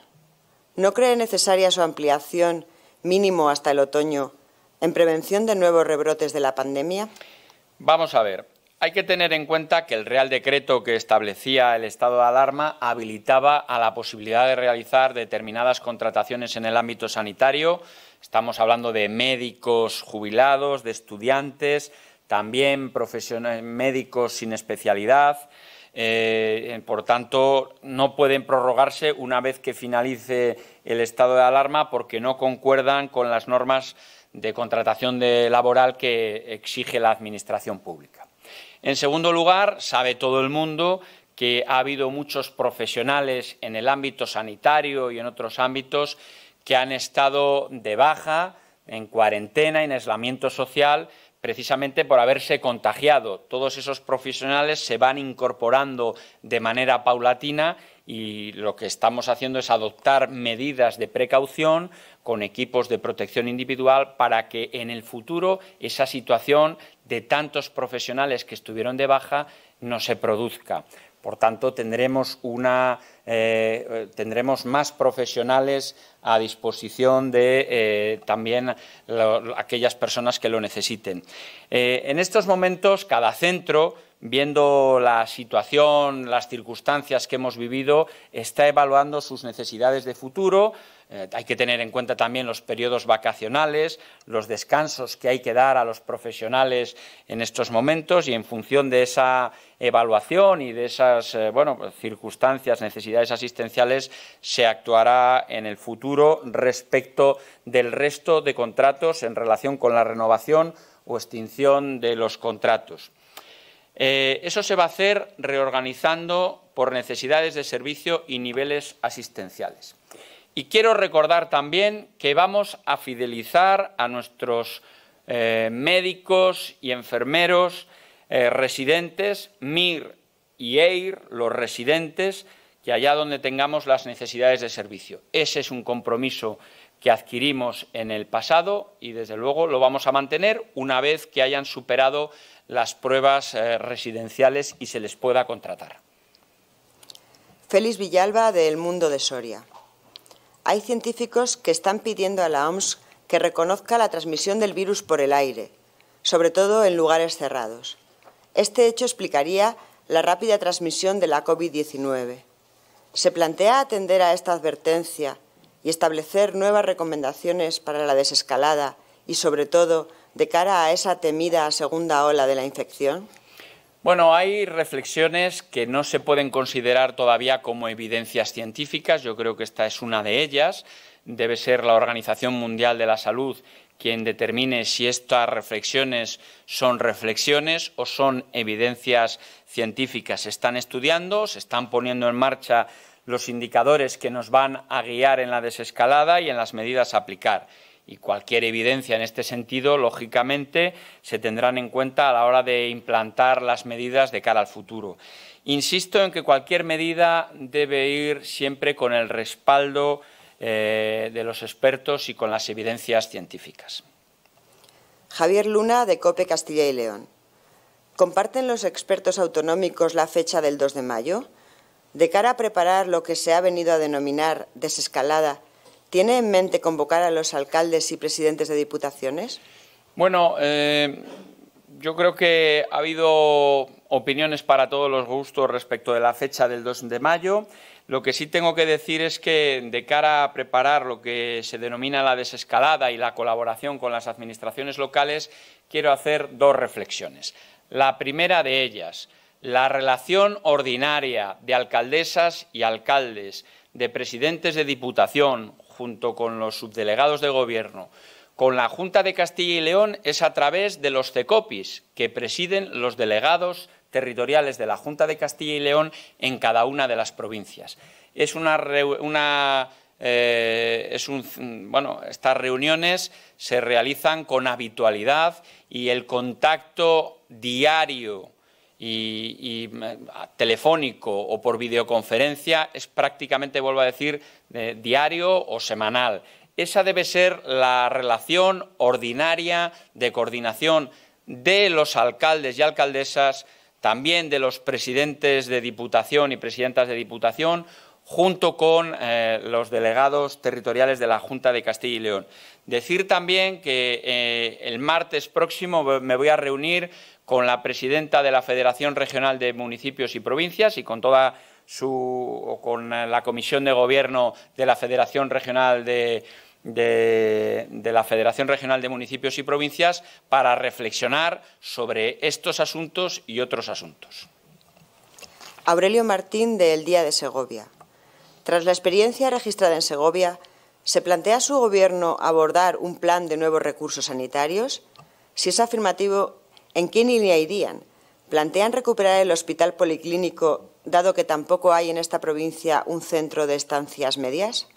¿No cree necesaria su ampliación mínimo hasta el otoño en prevención de nuevos rebrotes de la pandemia? Vamos a ver. Hay que tener en cuenta que el Real Decreto que establecía el estado de alarma habilitaba a la posibilidad de realizar determinadas contrataciones en el ámbito sanitario. Estamos hablando de médicos jubilados, de estudiantes, también médicos sin especialidad. Eh, por tanto, no pueden prorrogarse una vez que finalice el estado de alarma porque no concuerdan con las normas de contratación de laboral que exige la Administración pública. En segundo lugar, sabe todo el mundo que ha habido muchos profesionales en el ámbito sanitario y en otros ámbitos que han estado de baja, en cuarentena, en aislamiento social, precisamente por haberse contagiado. Todos esos profesionales se van incorporando de manera paulatina y lo que estamos haciendo es adoptar medidas de precaución con equipos de protección individual para que en el futuro esa situación de tantos profesionales que estuvieron de baja no se produzca. Por tanto, tendremos, una, eh, tendremos más profesionales a disposición de eh, también aquellas personas que lo necesiten. Eh, en estos momentos, cada centro viendo la situación, las circunstancias que hemos vivido, está evaluando sus necesidades de futuro. Eh, hay que tener en cuenta también los periodos vacacionales, los descansos que hay que dar a los profesionales en estos momentos y en función de esa evaluación y de esas eh, pues, circunstancias, necesidades asistenciales, se actuará en el futuro respecto del resto de contratos en relación con la renovación o extinción de los contratos. Eh, eso se va a hacer reorganizando por necesidades de servicio y niveles asistenciales. Y quiero recordar también que vamos a fidelizar a nuestros eh, médicos y enfermeros eh, residentes, MIR y EIR, los residentes, que allá donde tengamos las necesidades de servicio. Ese es un compromiso que adquirimos en el pasado y, desde luego, lo vamos a mantener una vez que hayan superado las pruebas eh, residenciales y se les pueda contratar. Félix Villalba, de El Mundo de Soria. Hay científicos que están pidiendo a la OMS que reconozca la transmisión del virus por el aire, sobre todo en lugares cerrados. Este hecho explicaría la rápida transmisión de la COVID-19. ¿Se plantea atender a esta advertencia y establecer nuevas recomendaciones para la desescalada y, sobre todo, de cara a esa temida segunda ola de la infección? Bueno, hay reflexiones que no se pueden considerar todavía como evidencias científicas. Yo creo que esta es una de ellas. Debe ser la Organización Mundial de la Salud quien determine si estas reflexiones son reflexiones o son evidencias científicas. Se están estudiando, se están poniendo en marcha los indicadores que nos van a guiar en la desescalada y en las medidas a aplicar. Y cualquier evidencia en este sentido, lógicamente, se tendrán en cuenta a la hora de implantar las medidas de cara al futuro. Insisto en que cualquier medida debe ir siempre con el respaldo eh, de los expertos y con las evidencias científicas. Javier Luna, de COPE Castilla y León. ¿Comparten los expertos autonómicos la fecha del 2 de mayo? De cara a preparar lo que se ha venido a denominar desescalada, ¿tiene en mente convocar a los alcaldes y presidentes de diputaciones? Bueno, eh, yo creo que ha habido opiniones para todos los gustos respecto de la fecha del 2 de mayo. Lo que sí tengo que decir es que de cara a preparar lo que se denomina la desescalada y la colaboración con las administraciones locales, quiero hacer dos reflexiones. La primera de ellas, la relación ordinaria de alcaldesas y alcaldes, de presidentes de diputación, junto con los subdelegados de gobierno, con la Junta de Castilla y León es a través de los CECOPIS, que presiden los delegados territoriales de la Junta de Castilla y León en cada una de las provincias. Es una, una eh, es bueno, estas reuniones se realizan con habitualidad y el contacto diario y, mm, telefónico o por videoconferencia es prácticamente, vuelvo a decir, diario o semanal. Esa debe ser la relación ordinaria de coordinación de los alcaldes y alcaldesas, también de los presidentes de diputación y presidentas de diputación, junto con eh, los delegados territoriales de la Junta de Castilla y León. Decir también que eh, el martes próximo me voy a reunir con la presidenta de la Federación Regional de Municipios y Provincias y con toda su con la Comisión de Gobierno de la Federación Regional de, de, la Federación Regional de Municipios y Provincias para reflexionar sobre estos asuntos y otros asuntos. Aurelio Martín, del Día de Segovia. Tras la experiencia registrada en Segovia, ¿Se plantea su gobierno abordar un plan de nuevos recursos sanitarios? Si es afirmativo, ¿en qué línea irían? ¿Plantean recuperar el hospital policlínico, dado que tampoco hay en esta provincia un centro de estancias medias?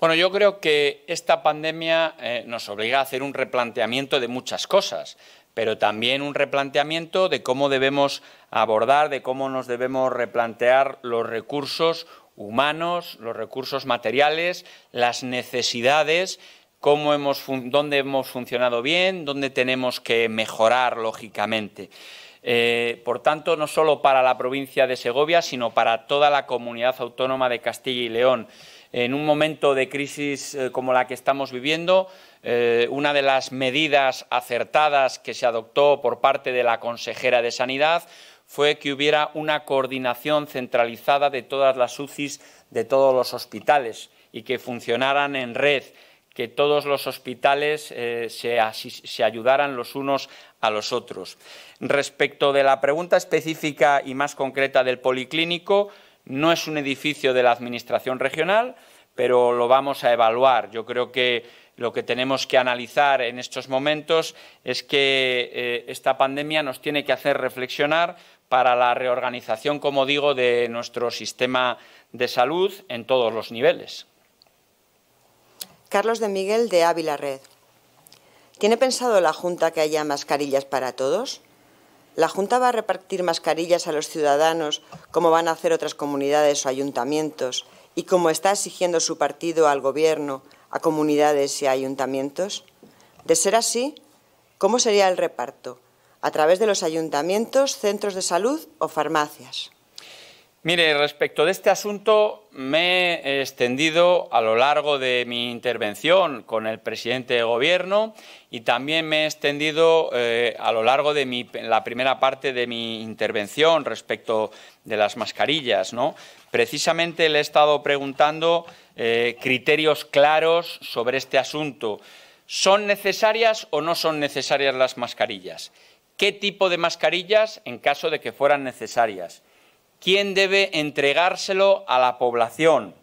Bueno, yo creo que esta pandemia eh, nos obliga a hacer un replanteamiento de muchas cosas, pero también un replanteamiento de cómo debemos abordar, de cómo nos debemos replantear los recursos humanos, los recursos materiales, las necesidades, cómo hemos, dónde hemos funcionado bien, dónde tenemos que mejorar, lógicamente. Eh, por tanto, no solo para la provincia de Segovia, sino para toda la comunidad autónoma de Castilla y León. En un momento de crisis eh, como la que estamos viviendo, eh, una de las medidas acertadas que se adoptó por parte de la consejera de Sanidad fue que hubiera una coordinación centralizada de todas las UCIs de todos los hospitales y que funcionaran en red, que todos los hospitales eh, se, ayudaran los unos a los otros. Respecto de la pregunta específica y más concreta del policlínico, no es un edificio de la Administración regional, pero lo vamos a evaluar. Yo creo que lo que tenemos que analizar en estos momentos es que eh, esta pandemia nos tiene que hacer reflexionar para la reorganización, como digo, de nuestro sistema de salud en todos los niveles. Carlos de Miguel de Ávila Red. ¿Tiene pensado la Junta que haya mascarillas para todos? ¿La Junta va a repartir mascarillas a los ciudadanos como van a hacer otras comunidades o ayuntamientos y como está exigiendo su partido al Gobierno, a comunidades y ayuntamientos? De ser así, ¿cómo sería el reparto? a través de los ayuntamientos, centros de salud o farmacias. Mire, respecto de este asunto, me he extendido a lo largo de mi intervención con el presidente de Gobierno y también me he extendido eh, a lo largo de la primera parte de mi intervención respecto de las mascarillas. Precisamente le he estado preguntando eh, criterios claros sobre este asunto. ¿Son necesarias o no son necesarias las mascarillas? qué tipo de mascarillas en caso de que fueran necesarias, quién debe entregárselo a la población,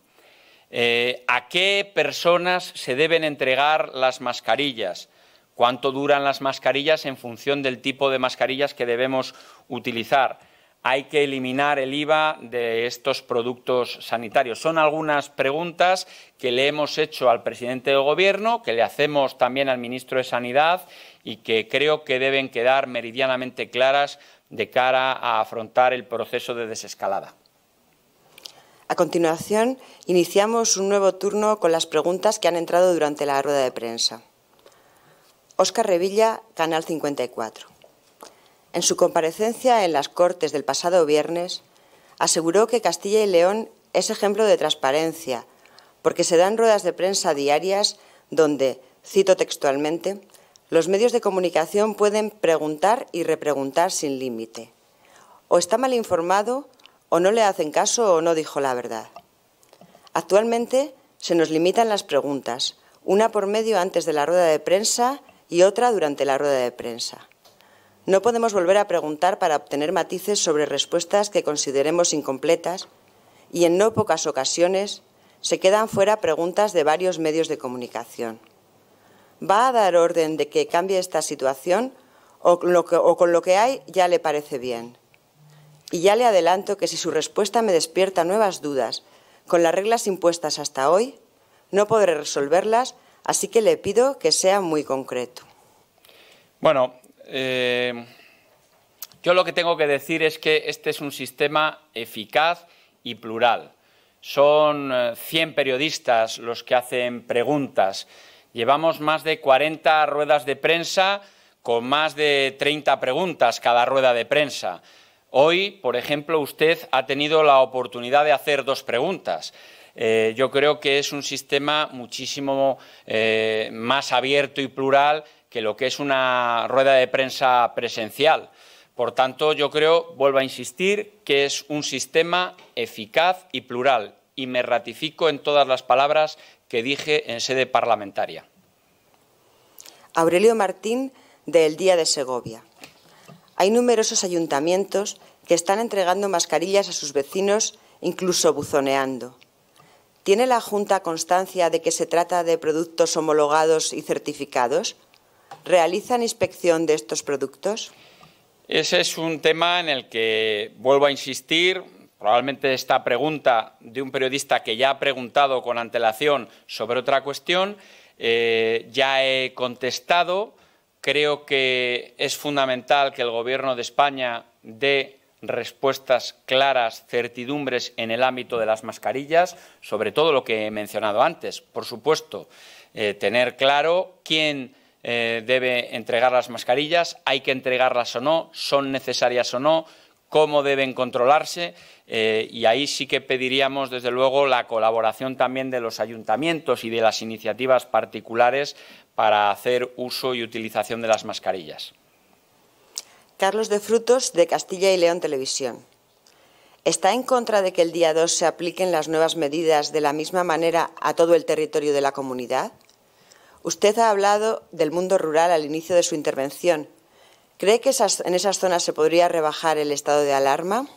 eh, a qué personas se deben entregar las mascarillas, cuánto duran las mascarillas en función del tipo de mascarillas que debemos utilizar. Hay que eliminar el IVA de estos productos sanitarios. Son algunas preguntas que le hemos hecho al presidente del Gobierno, que le hacemos también al ministro de Sanidad y que creo que deben quedar meridianamente claras de cara a afrontar el proceso de desescalada. A continuación, iniciamos un nuevo turno con las preguntas que han entrado durante la rueda de prensa. Óscar Revilla, Canal 54. En su comparecencia en las Cortes del pasado viernes, aseguró que Castilla y León es ejemplo de transparencia, porque se dan ruedas de prensa diarias donde, cito textualmente, los medios de comunicación pueden preguntar y repreguntar sin límite. O está mal informado, o no le hacen caso, o no dijo la verdad. Actualmente se nos limitan las preguntas, una por medio antes de la rueda de prensa y otra durante la rueda de prensa. No podemos volver a preguntar para obtener matices sobre respuestas que consideremos incompletas y en no pocas ocasiones se quedan fuera preguntas de varios medios de comunicación va a dar orden de que cambie esta situación o, con lo que hay ya le parece bien. Y ya le adelanto que si su respuesta me despierta nuevas dudas con las reglas impuestas hasta hoy, no podré resolverlas, así que le pido que sea muy concreto. Bueno, eh, yo lo que tengo que decir es que este es un sistema eficaz y plural. Son 100 eh, periodistas los que hacen preguntas. Llevamos más de 40 ruedas de prensa con más de 30 preguntas cada rueda de prensa. Hoy, por ejemplo, usted ha tenido la oportunidad de hacer dos preguntas. Eh, yo creo que es un sistema muchísimo eh, más abierto y plural que lo que es una rueda de prensa presencial. Por tanto, yo creo, vuelvo a insistir, que es un sistema eficaz y plural. Y me ratifico en todas las palabras que dije en sede parlamentaria. Aurelio Martín, de El Día de Segovia. Hay numerosos ayuntamientos que están entregando mascarillas a sus vecinos, incluso buzoneando. ¿Tiene la Junta constancia de que se trata de productos homologados y certificados? ¿Realizan inspección de estos productos? Ese es un tema en el que, vuelvo a insistir, probablemente esta pregunta de un periodista que ya ha preguntado con antelación sobre otra cuestión, eh, ya he contestado. Creo que es fundamental que el Gobierno de España dé respuestas claras, certidumbres en el ámbito de las mascarillas, sobre todo lo que he mencionado antes. Por supuesto, eh, tener claro quién eh, debe entregar las mascarillas, hay que entregarlas o no, son necesarias o no, cómo deben controlarse eh, y ahí sí que pediríamos, desde luego, la colaboración también de los ayuntamientos y de las iniciativas particulares para hacer uso y utilización de las mascarillas. Carlos de Frutos, de Castilla y León Televisión. ¿Está en contra de que el día 2 se apliquen las nuevas medidas de la misma manera a todo el territorio de la comunidad? Usted ha hablado del mundo rural al inicio de su intervención ¿Cree que en esas zonas se podría rebajar el estado de alarma?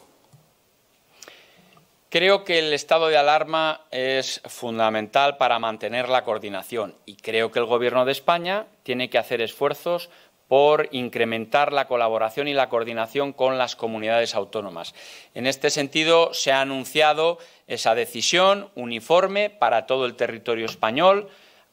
Creo que el estado de alarma es fundamental para mantener la coordinación y creo que el Gobierno de España tiene que hacer esfuerzos por incrementar la colaboración y la coordinación con las comunidades autónomas. En este sentido, se ha anunciado esa decisión uniforme para todo el territorio español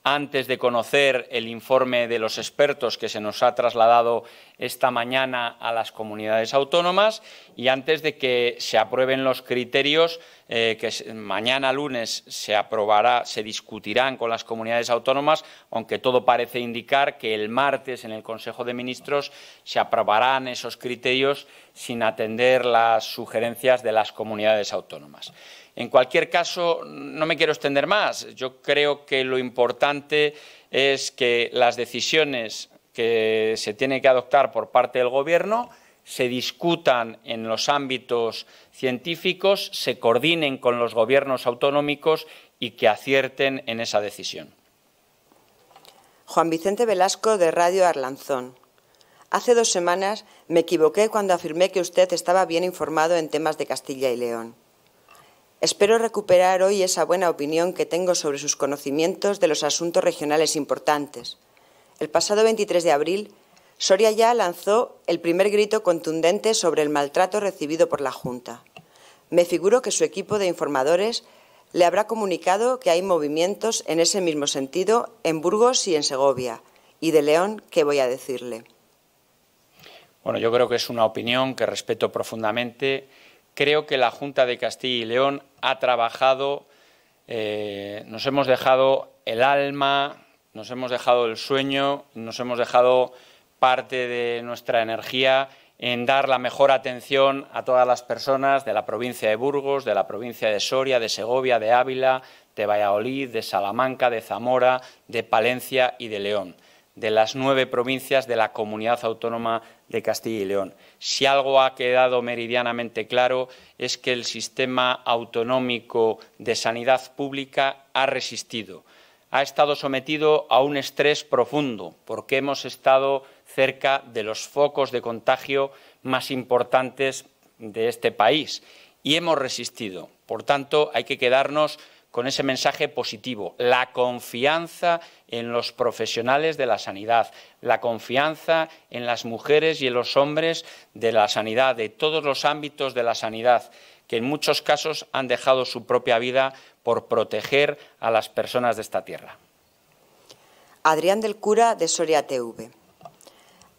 antes de conocer el informe de los expertos que se nos ha trasladado esta mañana a las comunidades autónomas y antes de que se aprueben los criterios eh, que mañana lunes se aprobará, se discutirán con las comunidades autónomas, aunque todo parece indicar que el martes en el Consejo de Ministros se aprobarán esos criterios sin atender las sugerencias de las comunidades autónomas. En cualquier caso, no me quiero extender más. Yo creo que lo importante es que las decisiones que se tienen que adoptar por parte del Gobierno se discutan en los ámbitos científicos, se coordinen con los gobiernos autonómicos y que acierten en esa decisión. Juan Vicente Velasco, de Radio Arlanzón. Hace dos semanas me equivoqué cuando afirmé que usted estaba bien informado en temas de Castilla y León. Espero recuperar hoy esa buena opinión que tengo sobre sus conocimientos de los asuntos regionales importantes. El pasado 23 de abril, Soria ya lanzó el primer grito contundente sobre el maltrato recibido por la Junta. Me figuro que su equipo de informadores le habrá comunicado que hay movimientos en ese mismo sentido en Burgos y en Segovia. Y de León, ¿qué voy a decirle? Bueno, yo creo que es una opinión que respeto profundamente Creo que la Junta de Castilla y León ha trabajado, eh, nos hemos dejado el alma, nos hemos dejado el sueño, nos hemos dejado parte de nuestra energía en dar la mejor atención a todas las personas de la provincia de Burgos, de la provincia de Soria, de Segovia, de Ávila, de Valladolid, de Salamanca, de Zamora, de Palencia y de León de las nueve provincias de la comunidad autónoma de Castilla y León. Si algo ha quedado meridianamente claro es que el sistema autonómico de sanidad pública ha resistido, ha estado sometido a un estrés profundo, porque hemos estado cerca de los focos de contagio más importantes de este país y hemos resistido. Por tanto, hay que quedarnos con ese mensaje positivo, la confianza en los profesionales de la sanidad, la confianza en las mujeres y en los hombres de la sanidad, de todos los ámbitos de la sanidad, que en muchos casos han dejado su propia vida por proteger a las personas de esta tierra. Adrián del Cura, de Soria TV.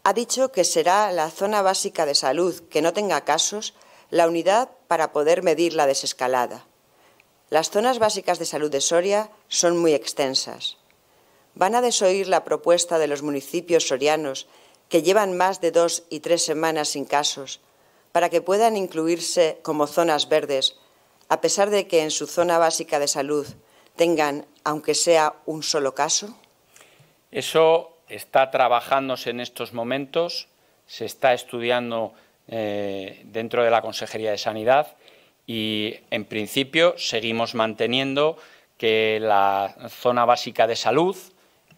Ha dicho que será la zona básica de salud que no tenga casos la unidad para poder medir la desescalada las zonas básicas de salud de Soria son muy extensas. ¿Van a desoír la propuesta de los municipios sorianos que llevan más de dos y tres semanas sin casos para que puedan incluirse como zonas verdes, a pesar de que en su zona básica de salud tengan, aunque sea un solo caso? Eso está trabajándose en estos momentos, se está estudiando eh, dentro de la Consejería de Sanidad y en principio seguimos manteniendo que la zona básica de salud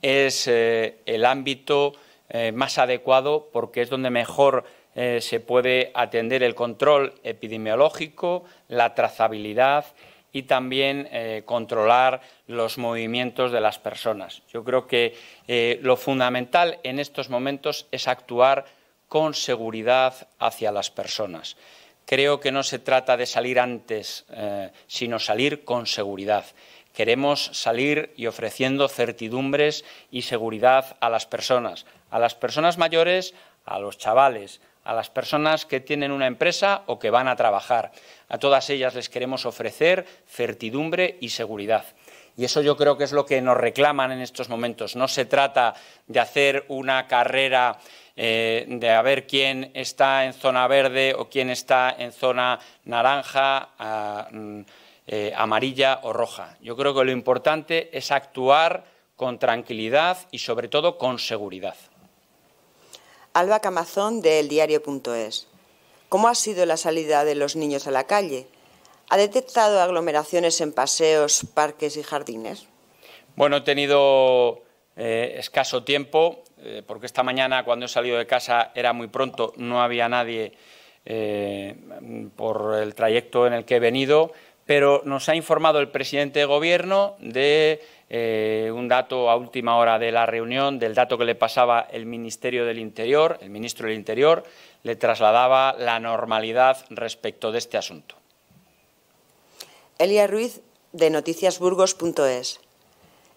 es eh, el ámbito eh, más adecuado porque es donde mejor eh, se puede atender el control epidemiológico, la trazabilidad y también controlar los movimientos de las personas. Yo creo que lo fundamental en estos momentos es actuar con seguridad hacia las personas creo que no se trata de salir antes, eh, sino salir con seguridad. Queremos salir y ofreciendo certidumbres y seguridad a las personas, a las personas mayores, a los chavales, a las personas que tienen una empresa o que van a trabajar. A todas ellas les queremos ofrecer certidumbre y seguridad. Y eso yo creo que es lo que nos reclaman en estos momentos. No se trata de hacer una carrera eh, de a ver quién está en zona verde o quién está en zona naranja, mm, eh, amarilla o roja. Yo creo que lo importante es actuar con tranquilidad y sobre todo con seguridad. Alba Camazón de eldiario.es. ¿Cómo ha sido la salida de los niños a la calle? ¿Ha detectado aglomeraciones en paseos, parques y jardines? Bueno, he tenido eh, escaso tiempo eh, porque esta mañana cuando he salido de casa era muy pronto, no había nadie eh, por el trayecto en el que he venido, pero nos ha informado el presidente de Gobierno de eh, un dato a última hora de la reunión, del dato que le pasaba el Ministerio del Interior, el ministro del Interior, le trasladaba la normalidad respecto de este asunto. Elia Ruiz, de noticiasburgos.es.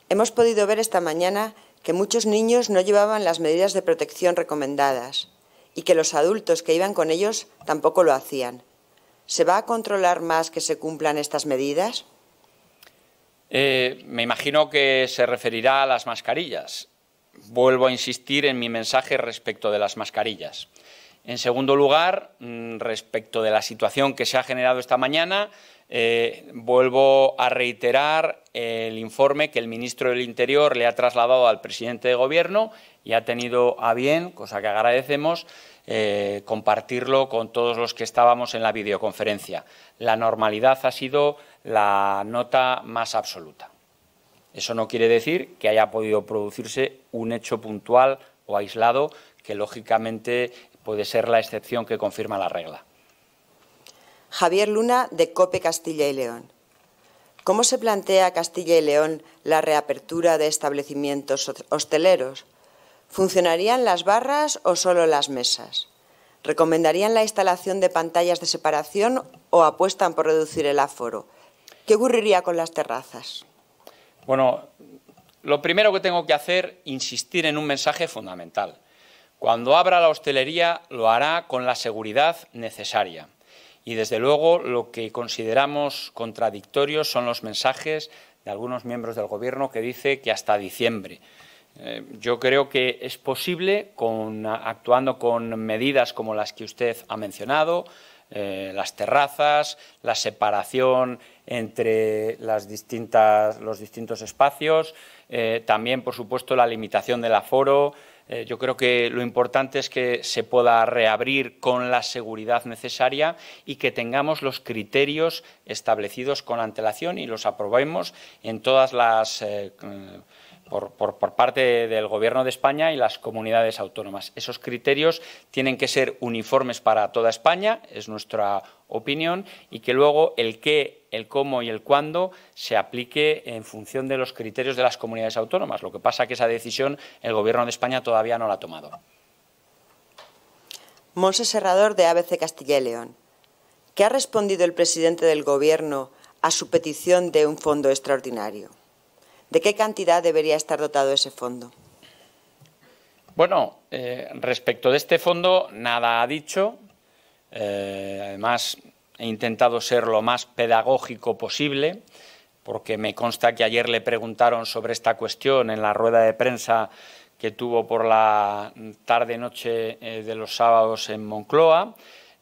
Hemos podido ver esta mañana que muchos niños no llevaban las medidas de protección recomendadas y que los adultos que iban con ellos tampoco lo hacían. ¿Se va a controlar más que se cumplan estas medidas? Eh, me imagino que se referirá a las mascarillas. Vuelvo a insistir en mi mensaje respecto de las mascarillas. En segundo lugar, mm, respecto de la situación que se ha generado esta mañana, eh, vuelvo a reiterar el informe que el ministro del Interior le ha trasladado al presidente de Gobierno y ha tenido a bien, cosa que agradecemos, eh, compartirlo con todos los que estábamos en la videoconferencia. La normalidad ha sido la nota más absoluta. Eso no quiere decir que haya podido producirse un hecho puntual o aislado que lógicamente puede ser la excepción que confirma la regla. Javier Luna, de COPE Castilla y León. ¿Cómo se plantea Castilla y León la reapertura de establecimientos hosteleros? ¿Funcionarían las barras o solo las mesas? ¿Recomendarían la instalación de pantallas de separación o apuestan por reducir el aforo? ¿Qué ocurriría con las terrazas? Bueno, lo primero que tengo que hacer, es insistir en un mensaje fundamental. Cuando abra la hostelería lo hará con la seguridad necesaria. Y desde luego lo que consideramos contradictorio son los mensajes de algunos miembros del Gobierno que dice que hasta diciembre. Eh, yo creo que es posible, actuando con medidas como las que usted ha mencionado, eh, las terrazas, la separación entre las distintas, los distintos espacios, eh, también, por supuesto, la limitación del aforo, eh, yo creo que lo importante es que se pueda reabrir con la seguridad necesaria y que tengamos los criterios establecidos con antelación y los aprobemos en todas las. Eh, eh, por, por, parte del Gobierno de España y las comunidades autónomas. Esos criterios tienen que ser uniformes para toda España, es nuestra opinión y que luego el qué, el cómo y el cuándo se aplique en función de los criterios de las comunidades autónomas. Lo que pasa es que esa decisión el Gobierno de España todavía no la ha tomado. Monse Serrador, de ABC Castilla y León. ¿Qué ha respondido el presidente del Gobierno a su petición de un fondo extraordinario? ¿De qué cantidad debería estar dotado ese fondo? Bueno, eh, respecto de este fondo, nada ha dicho. Eh, además, he intentado ser lo más pedagógico posible, porque me consta que ayer le preguntaron sobre esta cuestión en la rueda de prensa que tuvo por la tarde-noche eh, de los sábados en Moncloa.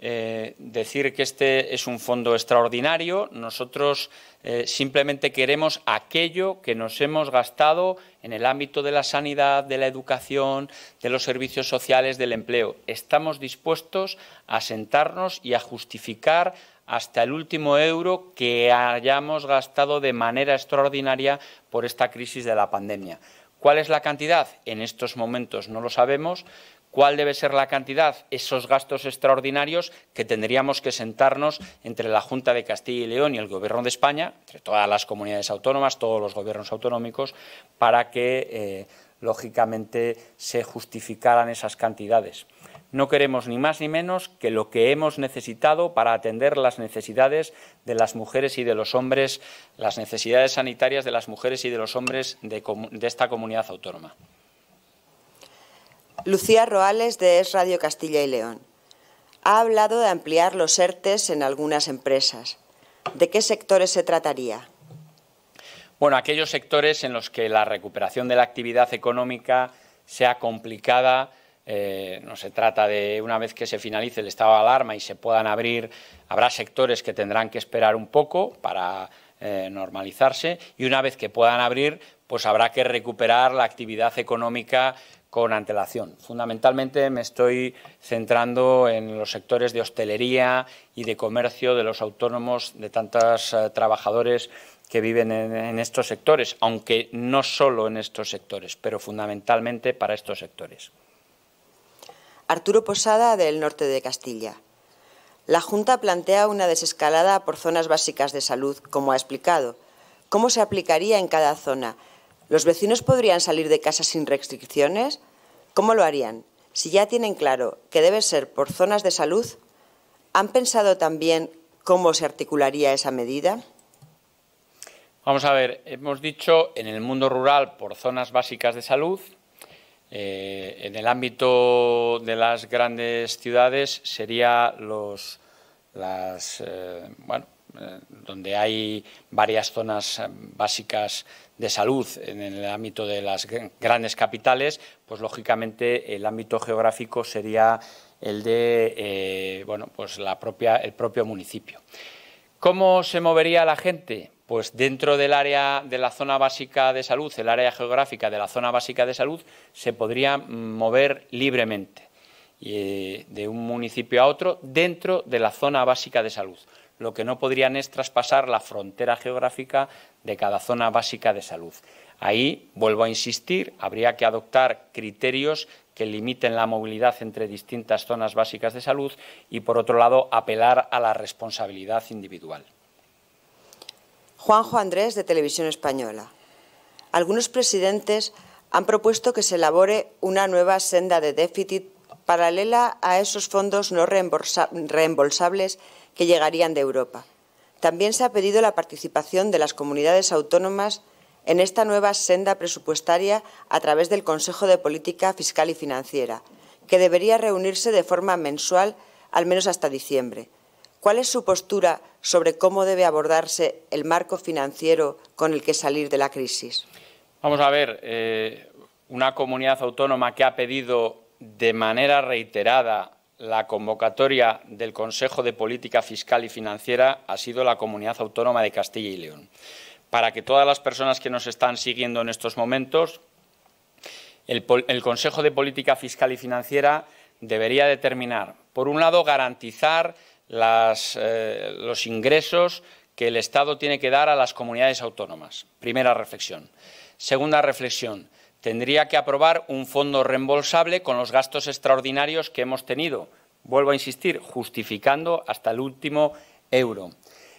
Eh, decir que este es un fondo extraordinario. Nosotros eh, simplemente queremos aquello que nos hemos gastado en el ámbito de la sanidad, de la educación, de los servicios sociales, del empleo. Estamos dispuestos a sentarnos y a justificar hasta el último euro que hayamos gastado de manera extraordinaria por esta crisis de la pandemia. ¿Cuál es la cantidad? En estos momentos no lo sabemos, cuál debe ser la cantidad, esos gastos extraordinarios que tendríamos que sentarnos entre la Junta de Castilla y León y el Gobierno de España, entre todas las comunidades autónomas, todos los gobiernos autonómicos, para que, eh, lógicamente, se justificaran esas cantidades. No queremos ni más ni menos que lo que hemos necesitado para atender las necesidades de las mujeres y de los hombres, las necesidades sanitarias de las mujeres y de los hombres de esta comunidad autónoma. Lucía Roales de Es Radio Castilla y León. Ha hablado de ampliar los ERTES en algunas empresas. ¿De qué sectores se trataría? Bueno, aquellos sectores en los que la recuperación de la actividad económica sea complicada, eh, no se trata de una vez que se finalice el estado de alarma y se puedan abrir, habrá sectores que tendrán que esperar un poco para eh, normalizarse y una vez que puedan abrir, pues habrá que recuperar la actividad económica con antelación. Fundamentalmente me estoy centrando en los sectores de hostelería y de comercio de los autónomos, de tantos eh, trabajadores que viven en, estos sectores, aunque no solo en estos sectores, pero fundamentalmente para estos sectores. Arturo Posada, del norte de Castilla. La Junta plantea una desescalada por zonas básicas de salud, como ha explicado. ¿Cómo se aplicaría en cada zona? ¿Los vecinos podrían salir de casa sin restricciones? ¿Cómo lo harían? Si ya tienen claro que debe ser por zonas de salud, ¿han pensado también cómo se articularía esa medida? Vamos a ver, hemos dicho en el mundo rural por zonas básicas de salud, eh, en el ámbito de las grandes ciudades sería los, las, eh, bueno, eh, donde hay varias zonas eh, básicas de salud en el ámbito de las grandes capitales, pues lógicamente el ámbito geográfico sería el de eh, bueno, pues la propia, el propio municipio. ¿Cómo se movería la gente? Pues dentro del área de la zona básica de salud, el área geográfica de la zona básica de salud, se podría mm, mover libremente de un municipio a otro dentro de la zona básica de salud lo que no podrían es traspasar la frontera geográfica de cada zona básica de salud. Ahí, vuelvo a insistir, habría que adoptar criterios que limiten la movilidad entre distintas zonas básicas de salud y, por otro lado, apelar a la responsabilidad individual. Juanjo Andrés, de Televisión Española. Algunos presidentes han propuesto que se elabore una nueva senda de déficit paralela a esos fondos no reembolsables que llegarían de Europa. También se ha pedido la participación de las comunidades autónomas en esta nueva senda presupuestaria a través del Consejo de Política Fiscal y Financiera, que debería reunirse de forma mensual al menos hasta diciembre. ¿Cuál es su postura sobre cómo debe abordarse el marco financiero con el que salir de la crisis? Vamos a ver, eh, una comunidad autónoma que ha pedido de manera reiterada la convocatoria del Consejo de Política Fiscal y Financiera ha sido la Comunidad Autónoma de Castilla y León. Para que todas las personas que nos están siguiendo en estos momentos, el, Consejo de Política Fiscal y Financiera debería determinar, por un lado, garantizar eh, los ingresos que el Estado tiene que dar a las comunidades autónomas. Primera reflexión. Segunda reflexión, tendría que aprobar un fondo reembolsable con los gastos extraordinarios que hemos tenido. Vuelvo a insistir, justificando hasta el último euro.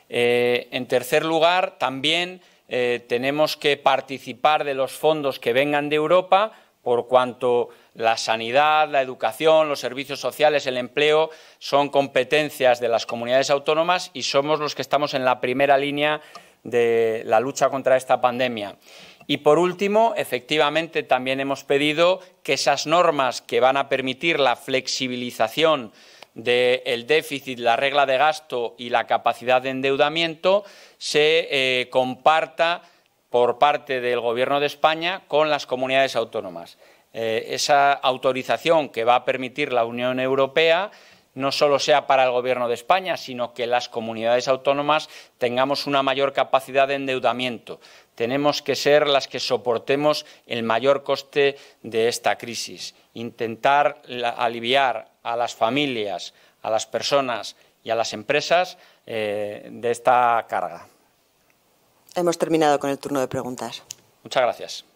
Eh, en tercer lugar, también eh, tenemos que participar de los fondos que vengan de Europa por cuanto la sanidad, la educación, los servicios sociales, el empleo son competencias de las comunidades autónomas y somos los que estamos en la primera línea de la lucha contra esta pandemia. Y por último, efectivamente, también hemos pedido que esas normas que van a permitir la flexibilización del déficit, la regla de gasto y la capacidad de endeudamiento se eh, comparta por parte del Gobierno de España con las comunidades autónomas. Eh, esa autorización que va a permitir la Unión Europea no solo sea para el Gobierno de España, sino que las comunidades autónomas tengamos una mayor capacidad de endeudamiento, tenemos que ser las que soportemos el mayor coste de esta crisis. Intentar aliviar a las familias, a las personas y a las empresas eh, de esta carga. Hemos terminado con el turno de preguntas. Muchas gracias.